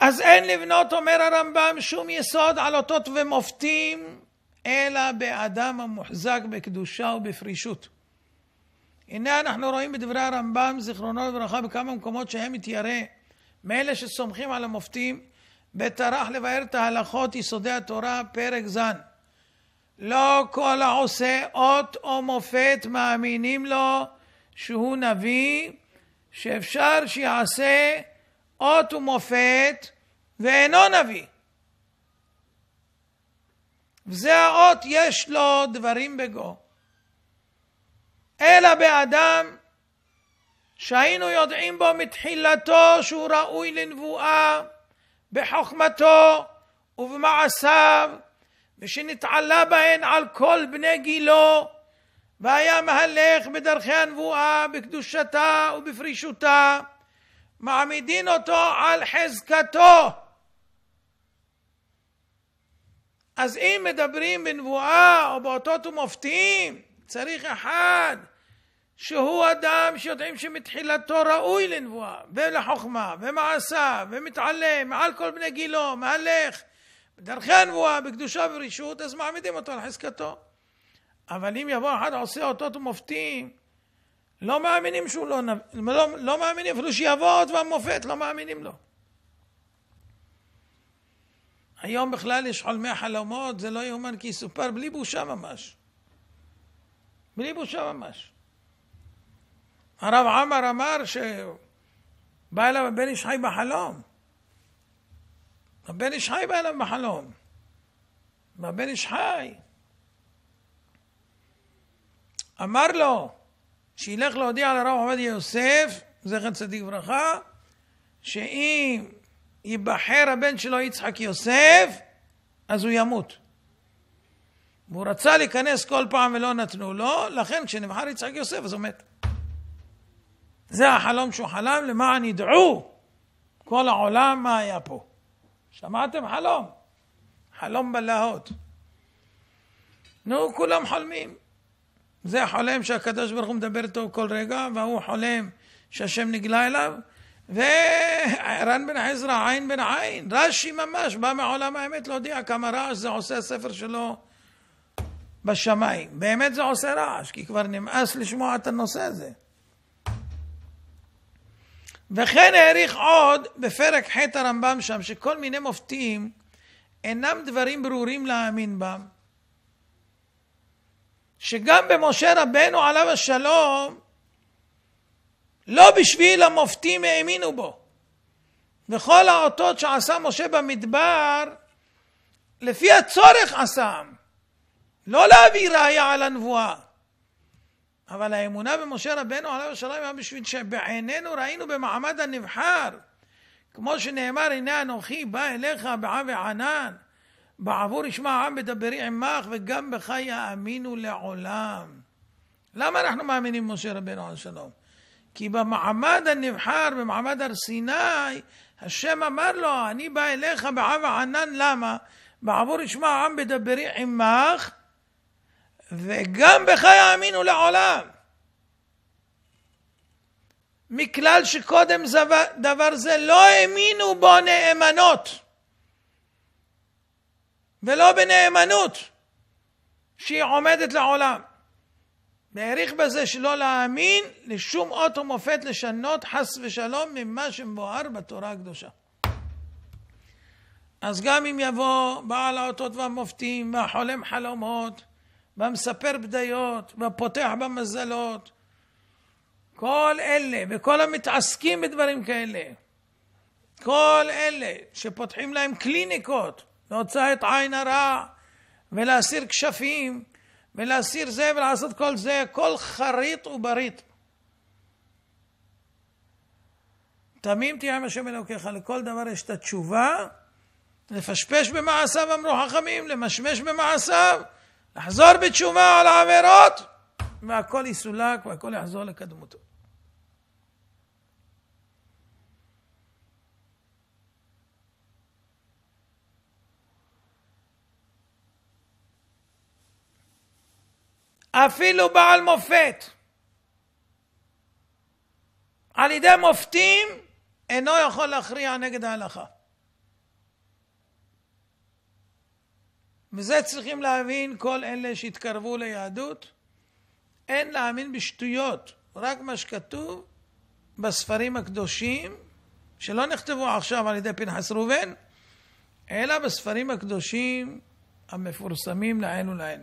אז אין לבנות, אומר הרמב"ם, שום יסוד על אותות ומופתים אלא באדם המוחזק בקדושה ובפרישות. הנה אנחנו רואים בדברי הרמב"ם, זיכרונו לברכה, בכמה מקומות שהם מתיירא מאלה שסומכים על המופתים, וטרח לבאר את ההלכות, יסודי התורה, פרק ז'. לא כל העושה אות או מופת מאמינים לו שהוא נביא, שאפשר שיעשה אות ומופת ואינו נביא. וזה האות יש לו דברים בגו. אלא באדם שהיינו יודעים בו מתחילתו שהוא ראוי לנבואה בחוכמתו ובמעשיו ושנתעלה בהן על כל בני גילו והיה מהלך בדרכי הנבואה בקדושתה ובפרישותה מעמידין אותו על חזקתו אז אם מדברים בנבואה או באותות ומופתים, צריך אחד שהוא אדם שיודעים שמתחילתו ראוי לנבואה ולחוכמה ומעשה ומתעלה מעל כל בני גילו, מהלך בדרכי הנבואה, בקדושה וברשות, אז מעמידים אותו על חזקתו. אבל אם יבוא אחד עושה אותות ומופתים, לא מאמינים שהוא לא נב... לא, לא מאמינים אפילו שיבוא עוד פעם מופת, לא מאמינים לו. לא. היום בכלל יש חולמי חלומות, זה לא יאומן כי יסופר, בלי בושה ממש. בלי בושה ממש. הרב עמר אמר שבא אליו הבן איש חי בחלום. הבן איש חי בא אליו בחלום. והבן איש חי. אמר לו שילך להודיע לרב עובדיה יוסף, זכר צדיק וברכה, שאם ייבחר הבן שלו יצחק יוסף, אז הוא ימות. והוא רצה להיכנס כל פעם ולא נתנו לו, לכן כשנבחר יצחק יוסף אז הוא מת. זה החלום שהוא חלם, למען ידעו כל העולם מה היה פה. שמעתם חלום? חלום בלהות. נו, כולם חולמים. זה החולם שהקדוש ברוך הוא מדבר איתו כל רגע, והוא חולם שהשם נגלה אליו, ורן בן עזרא עין בן עין, רש"י ממש בא מעולם האמת להודיע כמה רעש זה עושה הספר שלו בשמיים. באמת זה עושה רעש, כי כבר נמאס לשמוע את הנושא הזה. וכן העריך עוד בפרק ח' הרמב"ם שם, שכל מיני מופתים אינם דברים ברורים להאמין בם. שגם במשה רבנו עליו השלום לא בשביל המופתים האמינו בו. וכל האותות שעשה משה במדבר, לפי הצורך עשם. לא להביא ראיה על הנבואה. אבל האמונה במשה רבנו עליו השלום היה בשביל שבעינינו ראינו במעמד הנבחר. כמו שנאמר, הנה אנוכי בא אליך בעם וענן, בעבור ישמע העם בדברי עמך, וגם בך יאמינו לעולם. למה אנחנו מאמינים במשה רבנו על שלום? כי במעמד הנבחר, במעמד הר סיני, השם אמר לו, אני בא אליך בעב הענן, למה? בעבור ישמע העם בדברי עמך, וגם בך יאמינו לעולם. מכלל שקודם דבר זה לא האמינו בו נאמנות, ולא בנאמנות שהיא עומדת לעולם. והעריך בזה שלא להאמין לשום אות ומופת לשנות חס ושלום ממה שמבואר בתורה הקדושה. אז גם אם יבוא בעל האותות והמופתים והחולם חלומות והמספר בדיות והפותח במזלות כל אלה וכל המתעסקים בדברים כאלה כל אלה שפותחים להם קליניקות להוצאת עין הרע ולהסיר כשפים ולהסיר זה ולעשות כל זה, כל חרית וברית. תמים תהיה עם השם אלוקיך, לכל דבר יש את התשובה, לפשפש במעשיו אמרו חכמים, למשמש במעשיו, לחזור בתשובה על העבירות, והכל יסולק והכל יחזור לקדמותו. אפילו בעל מופת. על ידי מופתים אינו יכול להכריע נגד ההלכה. וזה צריכים להבין כל אלה שהתקרבו ליהדות. אין להאמין בשטויות, רק מה שכתוב בספרים הקדושים, שלא נכתבו עכשיו על ידי פנחס ראובן, אלא בספרים הקדושים המפורסמים לעין ולעין.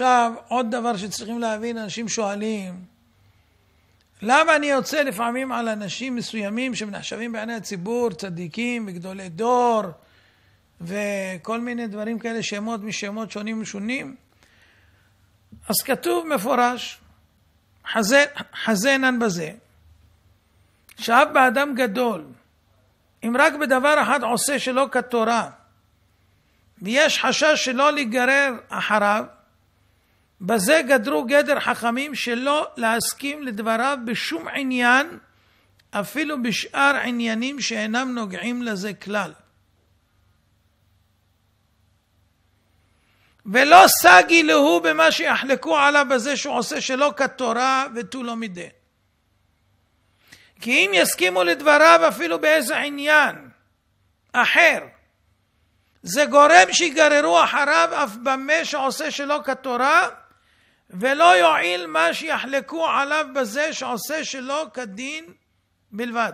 עכשיו, עוד דבר שצריכים להבין, אנשים שואלים, למה אני יוצא לפעמים על אנשים מסוימים שמנחשבים בעיני הציבור צדיקים וגדולי דור וכל מיני דברים כאלה, שמות משמות שונים ומשונים? אז כתוב מפורש, חזה, חזנן בזה, שאף באדם גדול, אם רק בדבר אחד עושה שלא כתורה, ויש חשש שלא להיגרר אחריו, בזה גדרו גדר חכמים שלא להסכים לדבריו בשום עניין, אפילו בשאר עניינים שאינם נוגעים לזה כלל. ולא סגי להוא במה שיחלקו עליו בזה שהוא עושה שלא כתורה ותו לא מדי. כי אם יסכימו לדבריו אפילו באיזה עניין אחר, זה גורם שיגררו אחריו אף במה שעושה שלא כתורה, ולא יועיל מה שיחלקו עליו בזה שעושה שלא כדין בלבד.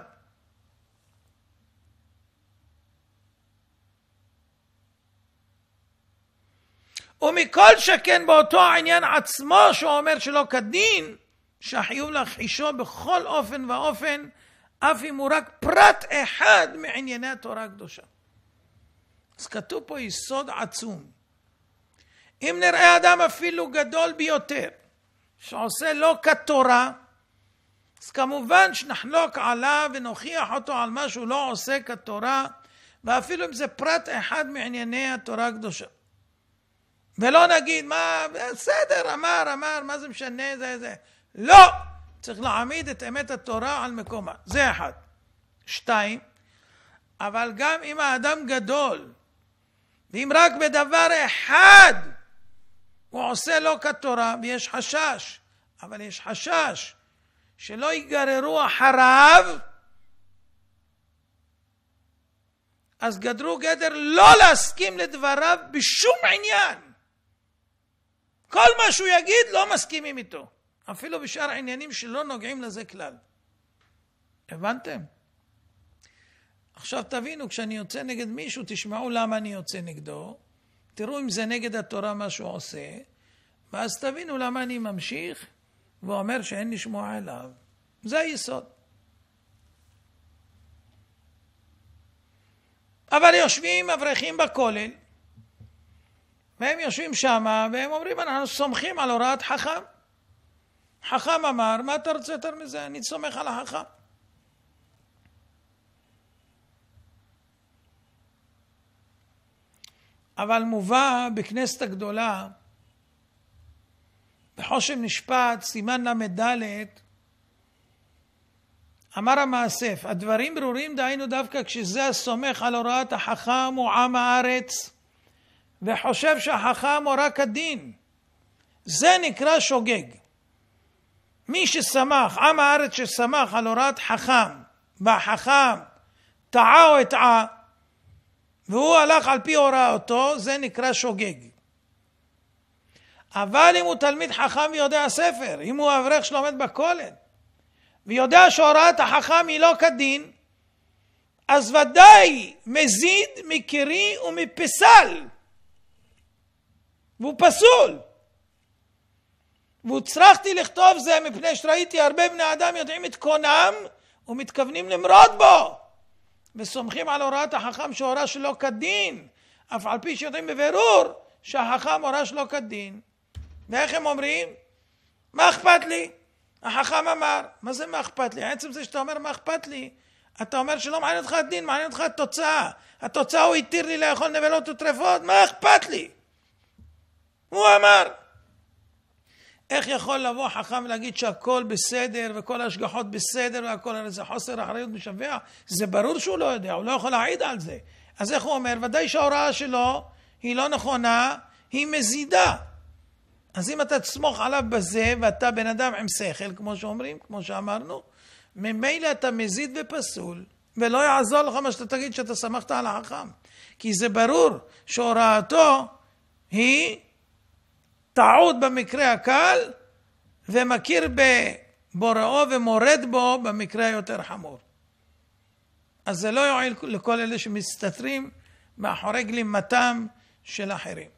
ומכל שכן באותו העניין עצמו שהוא אומר שלא כדין, שהחיוב להכחישו בכל אופן ואופן, אף אם הוא רק פרט אחד מענייני התורה הקדושה. אז כתוב פה יסוד עצום. אם נראה אדם אפילו גדול ביותר, שעושה לא כתורה, אז כמובן שנחלוק עליו ונוכיח אותו על מה שהוא לא עושה כתורה, ואפילו אם זה פרט אחד מענייני התורה הקדושה. ולא נגיד, מה, בסדר, אמר, אמר, מה זה משנה, זה, זה. לא! צריך להעמיד את אמת התורה על מקומה. זה אחד. שתיים, אבל גם אם האדם גדול, ואם רק בדבר אחד הוא עושה לא כתורה ויש חשש, אבל יש חשש שלא ייגררו אחריו, אז גדרו גדר לא להסכים לדבריו בשום עניין. כל מה שהוא יגיד לא מסכימים איתו, אפילו בשאר העניינים שלא נוגעים לזה כלל. הבנתם? עכשיו תבינו, כשאני יוצא נגד מישהו, תשמעו למה אני יוצא נגדו, תראו אם זה נגד התורה מה שהוא עושה, ואז תבינו למה אני ממשיך ואומר שאין לשמוע אליו. זה היסוד. אבל יושבים אברכים בכולל, והם יושבים שמה, והם אומרים, אנחנו סומכים על הוראת חכם. חכם אמר, מה אתה רוצה יותר מזה? אני סומך על החכם. אבל מובא בכנסת הגדולה, בחושם נשפט, סימן ל"ד, אמר המאסף, הדברים ברורים דהיינו דווקא כשזה הסומך על הוראת החכם הוא עם הארץ, וחושב שהחכם הוא רק הדין. זה נקרא שוגג. מי ששמח, עם הארץ ששמח על הוראת חכם, והחכם טעה או הטעה, והוא הלך על פי הוראתו, זה נקרא שוגג. אבל אם הוא תלמיד חכם ויודע ספר, אם הוא אברך שלומד בכולל, ויודע שהוראת החכם היא לא כדין, אז ודאי מזיד מקרי ומפסל, והוא פסול. והוצרכתי לכתוב זה מפני שראיתי הרבה בני אדם יודעים את קונם ומתכוונים למרוד בו. וסומכים על הוראת החכם שהורה שלא כדין, אף על פי שיודעים בבירור שהחכם הורה שלא כדין. ואיך הם אומרים? מה אכפת לי? החכם אמר, מה זה מה אכפת לי? עצם זה שאתה אומר מה אכפת לי, אתה אומר שלא מעניין אותך הדין, מעניין אותך התוצאה. התוצאה הוא התיר לי לאכול נבלות וטרפות, מה אכפת לי? הוא אמר. איך יכול לבוא חכם ולהגיד שהכל בסדר וכל ההשגחות בסדר והכל, הרי זה חוסר אחריות משווע? זה ברור שהוא לא יודע, הוא לא יכול להעיד על זה. אז איך הוא אומר? ודאי שההוראה שלו היא לא נכונה, היא מזידה. אז אם אתה תסמוך עליו בזה, ואתה בן אדם עם שכל, כמו שאומרים, כמו שאמרנו, ממילא אתה מזיד ופסול, ולא יעזור לך מה שאתה תגיד שאתה סמכת על החכם. כי זה ברור שהוראתו היא טעות במקרה הקל, ומכיר בבוראו ומורד בו במקרה היותר חמור. אז זה לא יועיל לכל אלה שמסתתרים מאחורי גלימתם של אחרים.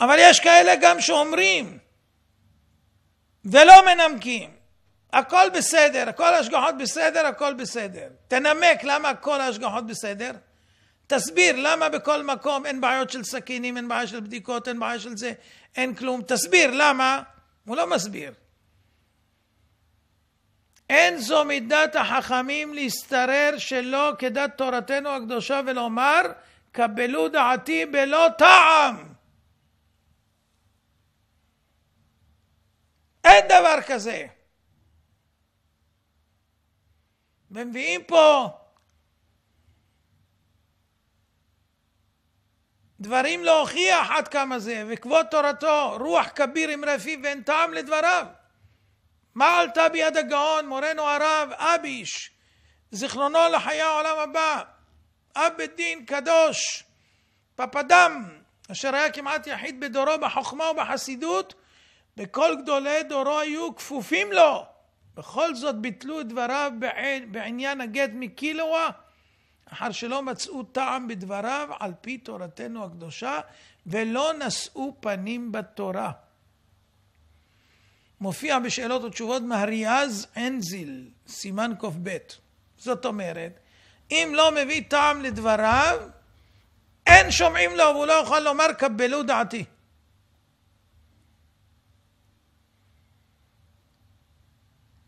אבל יש כאלה גם שאומרים ולא מנמקים. הכל בסדר, כל ההשגחות בסדר, הכל בסדר. תנמק למה כל ההשגחות בסדר. תסביר למה בכל מקום אין בעיות של סכינים, אין בעיה של בדיקות, אין בעיה של זה, אין כלום. תסביר למה. הוא לא מסביר. אין זו מידת החכמים להשתרר שלא כדת תורתנו הקדושה ולומר קבלו דעתי בלא טעם. אין דבר כזה. ומביאים פה דברים להוכיח עד כמה זה, וכבוד תורתו, רוח כביר אמרי פיו ואין טעם לדבריו. מה עלתה ביד הגאון, מורנו הרב אביש, זיכרונו לחיי העולם הבא, אב בית דין קדוש, פפדם, אשר היה כמעט יחיד בדורו בחוכמה ובחסידות, וכל גדולי דורו היו כפופים לו. בכל זאת ביטלו את דבריו בעניין הגט מקילווה, אחר שלא מצאו טעם בדבריו על פי תורתנו הקדושה, ולא נשאו פנים בתורה. מופיע בשאלות ותשובות מהריאז אנזיל, סימן קב. זאת אומרת, אם לא מביא טעם לדבריו, אין שומעים לו והוא לא יכול לומר קבלו דעתי.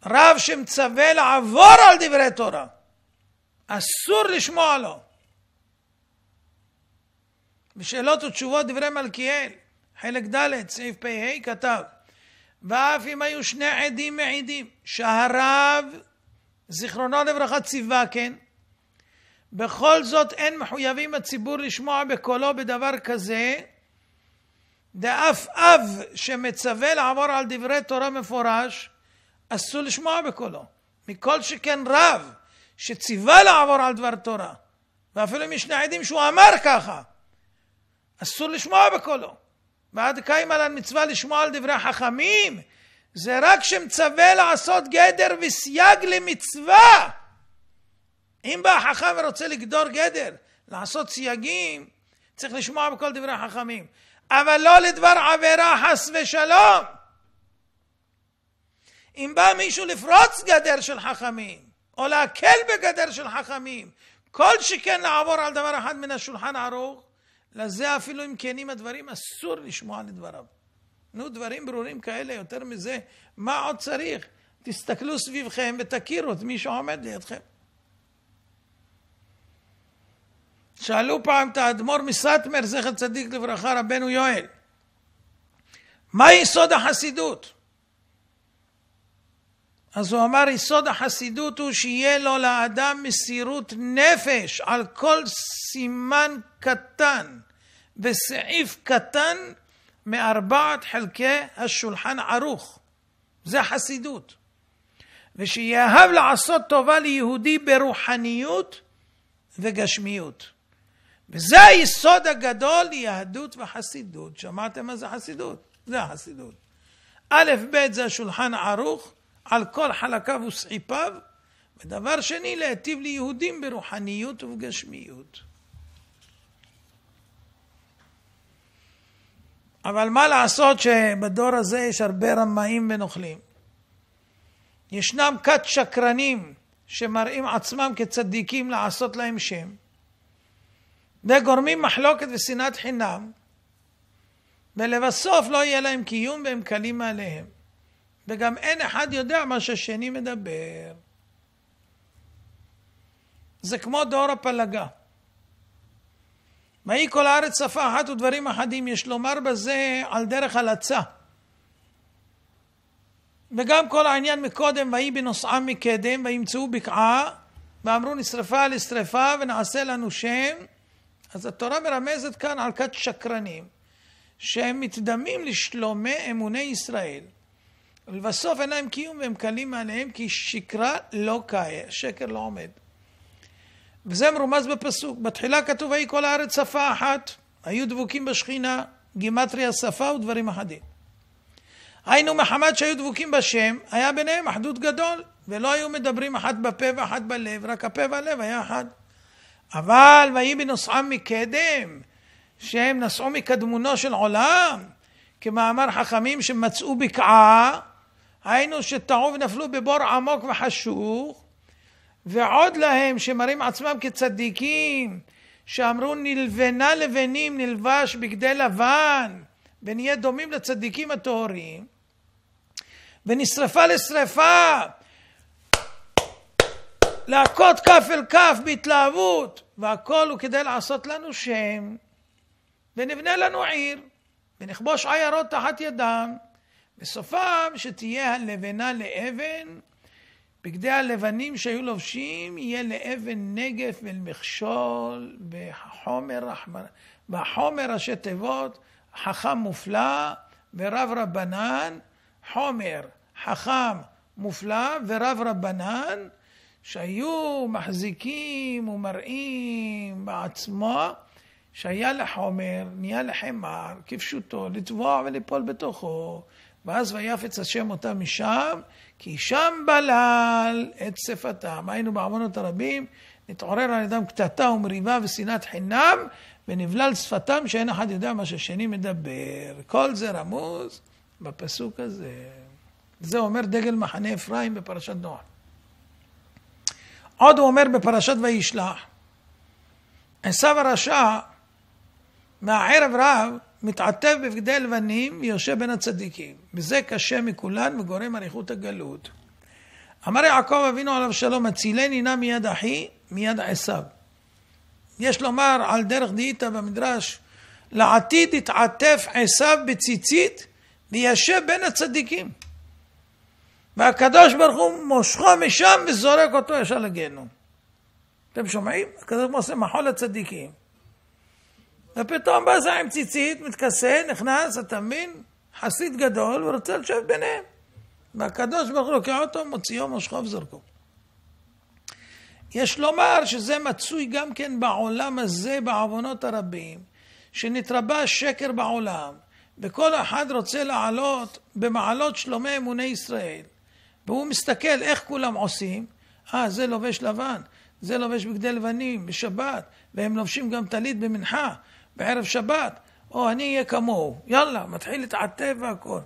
רב שמצווה לעבור על דברי תורה. אסור לשמוע לו. בשאלות ותשובות דברי מלכיאל, חלק ד', סעיף פ"ה, כתב: ואף אם היו שני עדים מעידים, שהרב, זיכרונו לברכה, ציווה כן, בכל זאת אין מחויבים הציבור לשמוע בקולו בדבר כזה, דאף אב שמצווה לעבור על דברי תורה מפורש, אסור לשמוע בקולו. מכל שכן רב, שציווה לעבור על דבר תורה, ואפילו אם ישנה עדים שהוא אמר ככה, אסור לשמוע בקולו. ועד קיימה לן מצווה לשמוע על דברי החכמים, זה רק שמצווה לעשות גדר וסייג למצווה. אם בא החכם ורוצה לגדור גדר, לעשות סייגים, צריך לשמוע בכל דברי החכמים. אבל לא לדבר עבירה חס ושלום. אם בא מישהו לפרוץ גדר של חכמים, או להקל בגדר של חכמים. כל שכן לעבור על דבר אחד מן השולחן ערוך, לזה אפילו אם כנים הדברים, אסור לשמוע לדבריו. נו, דברים ברורים כאלה, יותר מזה, מה עוד צריך? תסתכלו סביבכם ותכירו את מי שעומד לידכם. שאלו פעם את האדמו"ר מסטמר, זכר צדיק לברכה, רבנו יואל, מה יסוד החסידות? אז הוא אמר, יסוד החסידות הוא שיהיה לו לאדם מסירות נפש על כל סימן קטן וסעיף קטן מארבעת חלקי השולחן ערוך. זה חסידות. ושיאהב לעשות טובה ליהודי ברוחניות וגשמיות. וזה היסוד הגדול ליהדות וחסידות. שמעתם מה זה חסידות? זה החסידות. א', ב', זה השולחן ערוך. על כל חלקיו וסעיפיו, ודבר שני, להיטיב ליהודים ברוחניות ובגשמיות. אבל מה לעשות שבדור הזה יש הרבה רמאים ונוכלים. ישנם כת שקרנים שמראים עצמם כצדיקים לעשות להם שם, וגורמים מחלוקת ושנאת חינם, ולבסוף לא יהיה להם קיום והם קלים מעליהם. וגם אין אחד יודע מה שהשני מדבר. זה כמו דור הפלגה. מהי כל הארץ שפה אחת ודברים אחדים, יש לומר בזה על דרך הלצה. וגם כל העניין מקודם, ויהי בנוסעם מקדם, וימצאו בקעה, ואמרו נשרפה לשרפה ונעשה לנו שם. אז התורה מרמזת כאן על כת שקרנים, שהם מתדמים לשלומי אמוני ישראל. ולבסוף אין להם קיום והם קלים מעליהם כי שקרה לא קאה, שקר לא עומד. וזה מרומז בפסוק, בתחילה כתוב ויהי כל הארץ שפה אחת, היו דבוקים בשכינה, גימטריה שפה ודברים אחדים. היינו מחמת שהיו דבוקים בשם, היה ביניהם אחדות גדול, ולא היו מדברים אחת בפה ואחת בלב, רק הפה והלב היה אחד. אבל ויהי בנוסעם מקדם, שהם נסעו מקדמונו של עולם, כמאמר חכמים שמצאו בקעה היינו שטעו ונפלו בבור עמוק וחשוך, ועוד להם שמראים עצמם כצדיקים, שאמרו נלבנה לבנים נלבש בגדי לבן, ונהיה דומים לצדיקים הטהורים, ונשרפה לשרפה, להכות כף אל כף בהתלהבות, והכל הוא כדי לעשות לנו שם, ונבנה לנו עיר, ונכבוש עיירות תחת ידם. בסופם שתהיה הלבנה לאבן, בגדי הלבנים שהיו לובשים יהיה לאבן נגף ולמכשול בחומר, בחומר ראשי תיבות, חכם מופלא ורב רבנן, חומר חכם מופלא ורב רבנן, שהיו מחזיקים ומראים בעצמו, שהיה לחומר, נהיה לחמר, כפשוטו, לטבוע ולפול בתוכו. ואז ויפץ השם אותם משם, כי שם בלל את שפתם. היינו בעוונות הרבים, נתעורר על ידם קטטה ומריבה ושנאת חינם, ונבלל שפתם שאין אחד יודע מה שהשני מדבר. כל זה רמוז בפסוק הזה. זה אומר דגל מחנה אפרים בפרשת נוח. עוד הוא אומר בפרשת וישלח, עשו הרשע מהערב רב מתעטב בבגדי לבנים ויושב בין הצדיקים. וזה קשה מכולן וגורם אריכות הגלות. אמר יעקב אבינו עליו שלום, הצילני נא מיד אחי, מיד עשיו. יש לומר על דרך דהיתא במדרש, לעתיד יתעטף עשיו בציצית וישב בין הצדיקים. והקדוש ברוך הוא מושכו משם וזורק אותו ישר לגיהנום. אתם שומעים? הקדוש ברוך הוא עושה מחול לצדיקים. ופתאום בא זה עם ציצית, מתכסה, נכנס, אתה מבין? חסיד גדול, ורוצה לשבת ביניהם. והקדוש ברוך הוא לוקח אותו, מוציאו מושכו וזרקו. יש לומר שזה מצוי גם כן בעולם הזה, בעוונות הרבים, שנתרבה שקר בעולם, וכל אחד רוצה לעלות במעלות שלומי אמוני ישראל, והוא מסתכל איך כולם עושים, אה, זה לובש לבן, זה לובש בגדי לבנים בשבת, והם לובשים גם טלית במנחה, בערב שבת, או אני אהיה כמוהו, יאללה, מתחיל להתעטף והכל.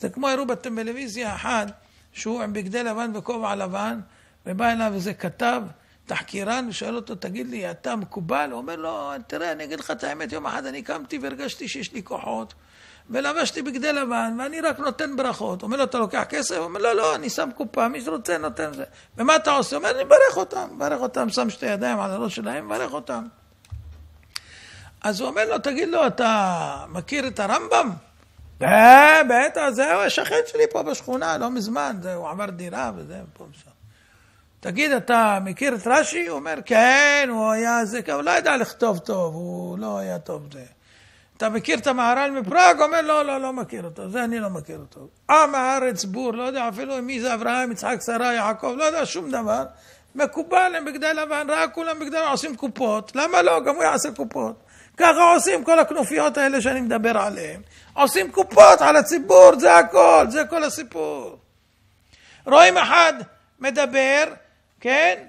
זה כמו הראו בטלוויזיה אחד, שהוא עם בגדי לבן וכובע לבן, ובא אליו איזה כתב, תחקירן, ושואל אותו, תגיד לי, אתה מקובל? הוא אומר לו, תראה, אני אגיד לך את האמת, יום אחד אני קמתי והרגשתי שיש לי כוחות, ולבשתי בגדי לבן, ואני רק נותן ברכות. הוא אומר לו, אתה לוקח כסף? הוא אומר, לא, לא, אני שם קופה, מי שרוצה נותן זה. ומה אתה עושה? הוא אומר, אני מברך אותם, מברך אותם, שם שתי ידיים על הראש שלהם, מברך אותם. אז הוא אומר לו, תגיד לו, אתה מכיר את הרמב"ם? אה, בטח, זהו, השכן שלי פה בשכונה, לא מזמן, זה, הוא עבר דירה וזה, פה ושם. תגיד, אתה מכיר את רש"י? הוא אומר, כן, הוא היה זה, כן, הוא לא ידע לכתוב טוב, הוא לא היה טוב זה. אתה מכיר את המהר"ל מפראג? אומר, לא, לא, לא מכיר אותו, זה אני לא מכיר אותו. עם הארץ בור, לא יודע אפילו מי זה אברהם, יצחק, שרה, יעקב, לא יודע שום דבר. מקובל הם בגדי לבן, רק כולם בגדי לבן עושים קופות, למה לא? גם הוא יעשה קופות. ככה עושים כל הכנופיות האלה שאני מדבר עליהן. עושים קופות על הציבור, זה הכל, זה כל הסיפור. רואים אחד מדבר, כן?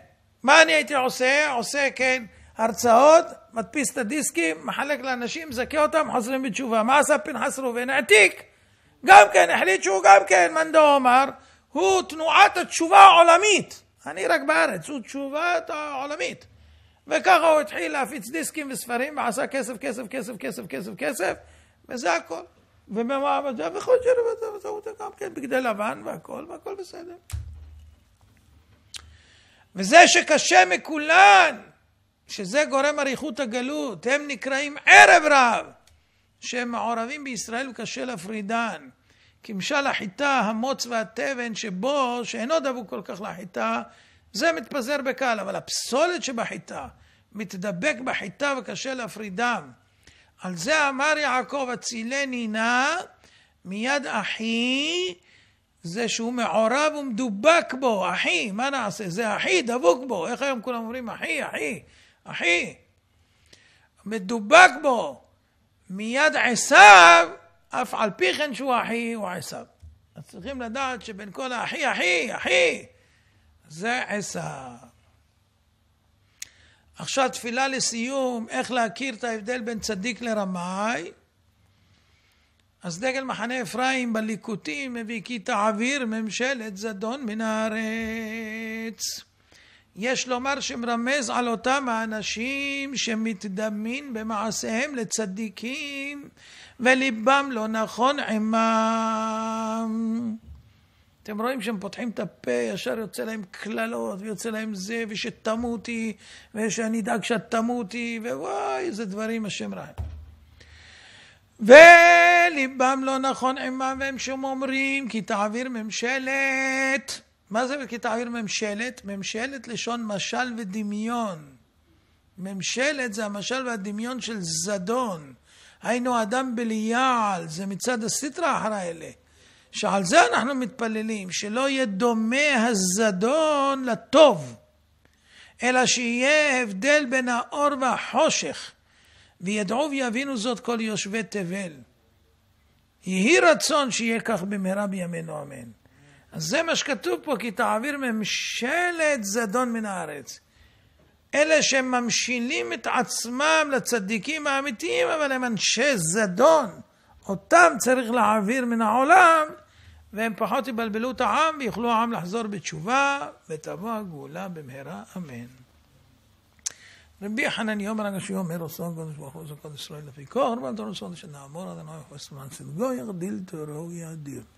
מה אני הייתי עושה? עושה, כן, הרצאות, מדפיס את הדיסקים, מחלק לאנשים, מזכה אותם, חוזרים בתשובה. מה עשה פנחס ראובן? העתיק. גם כן, החליט שהוא גם כן, מאן דאמר, הוא תנועת התשובה העולמית. אני רק בארץ, הוא תשובת העולמית. וככה הוא התחיל להפיץ דיסקים וספרים, ועשה כסף, כסף, כסף, כסף, כסף, כסף, וזה הכל. ובמעמד, וזה, וזה, וזהות גם כן, בגדי לבן והכל, והכל בסדר. וזה שקשה מכולן, שזה גורם אריכות הגלות, הם נקראים ערב רב, שהם מעורבים בישראל וקשה להפרידן. כמשל החיטה, המוץ והתבן שבו, שאינו דבוק כל כך לחיטה, זה מתפזר בקהל, אבל הפסולת שבחיטה מתדבק בחיטה וקשה להפרידם. על זה אמר יעקב, הצילני נא מיד אחי, זה שהוא מעורב ומדובק בו, אחי, מה נעשה? זה אחי, דבוק בו. איך היום כולם אומרים אחי, אחי, אחי? מדובק בו. מיד עשיו, אף על פי כן שהוא אחי, הוא עשיו. אז צריכים לדעת שבין כל האחי, אחי, אחי, זה עשיו. עכשיו תפילה לסיום, איך להכיר את ההבדל בין צדיק לרמאי? אז דגל מחנה אפרים בליקוטים מביא כי תעביר ממשלת זדון מן הארץ. יש לומר שמרמז על אותם האנשים שמתדמים במעשיהם לצדיקים וליבם לא נכון עמם. אתם רואים שהם פותחים את הפה, ישר יוצא להם קללות, ויוצא להם זה, ושתמותי, ושאני אדאג שאת תמותי, ווואי, איזה דברים השם רע. וליבם לא נכון עמם, והם שם אומרים, כי תעביר ממשלת. מה זה כי תעביר ממשלת? ממשלת לשון משל ודמיון. ממשלת זה המשל והדמיון של זדון. היינו אדם בליעל, זה מצד הסטרא אחרא אלה. שעל זה אנחנו מתפללים, שלא יהיה דומה הזדון לטוב, אלא שיהיה הבדל בין האור והחושך, וידעו ויבינו זאת כל יושבי תבל. יהי רצון שיהיה כך במהרה בימינו אמן. אז זה מה שכתוב פה, כי תעביר ממשלת זדון מן הארץ. אלה שממשילים את עצמם לצדיקים האמיתיים, אבל הם אנשי זדון. אותם צריך להעביר מן העולם, והם פחות יבלבלו את העם, ויוכלו העם לחזור בתשובה, ותבוא הגאולה במהרה, אמן. רבי חנן יאמר הגשי אומר עושה הקדוש ברוך הוא זו קודש ישראל לפי קור, ועל דור עושה שנאמור עד הנוער חוסר מנצל גויר, דיל תורו יאדיר.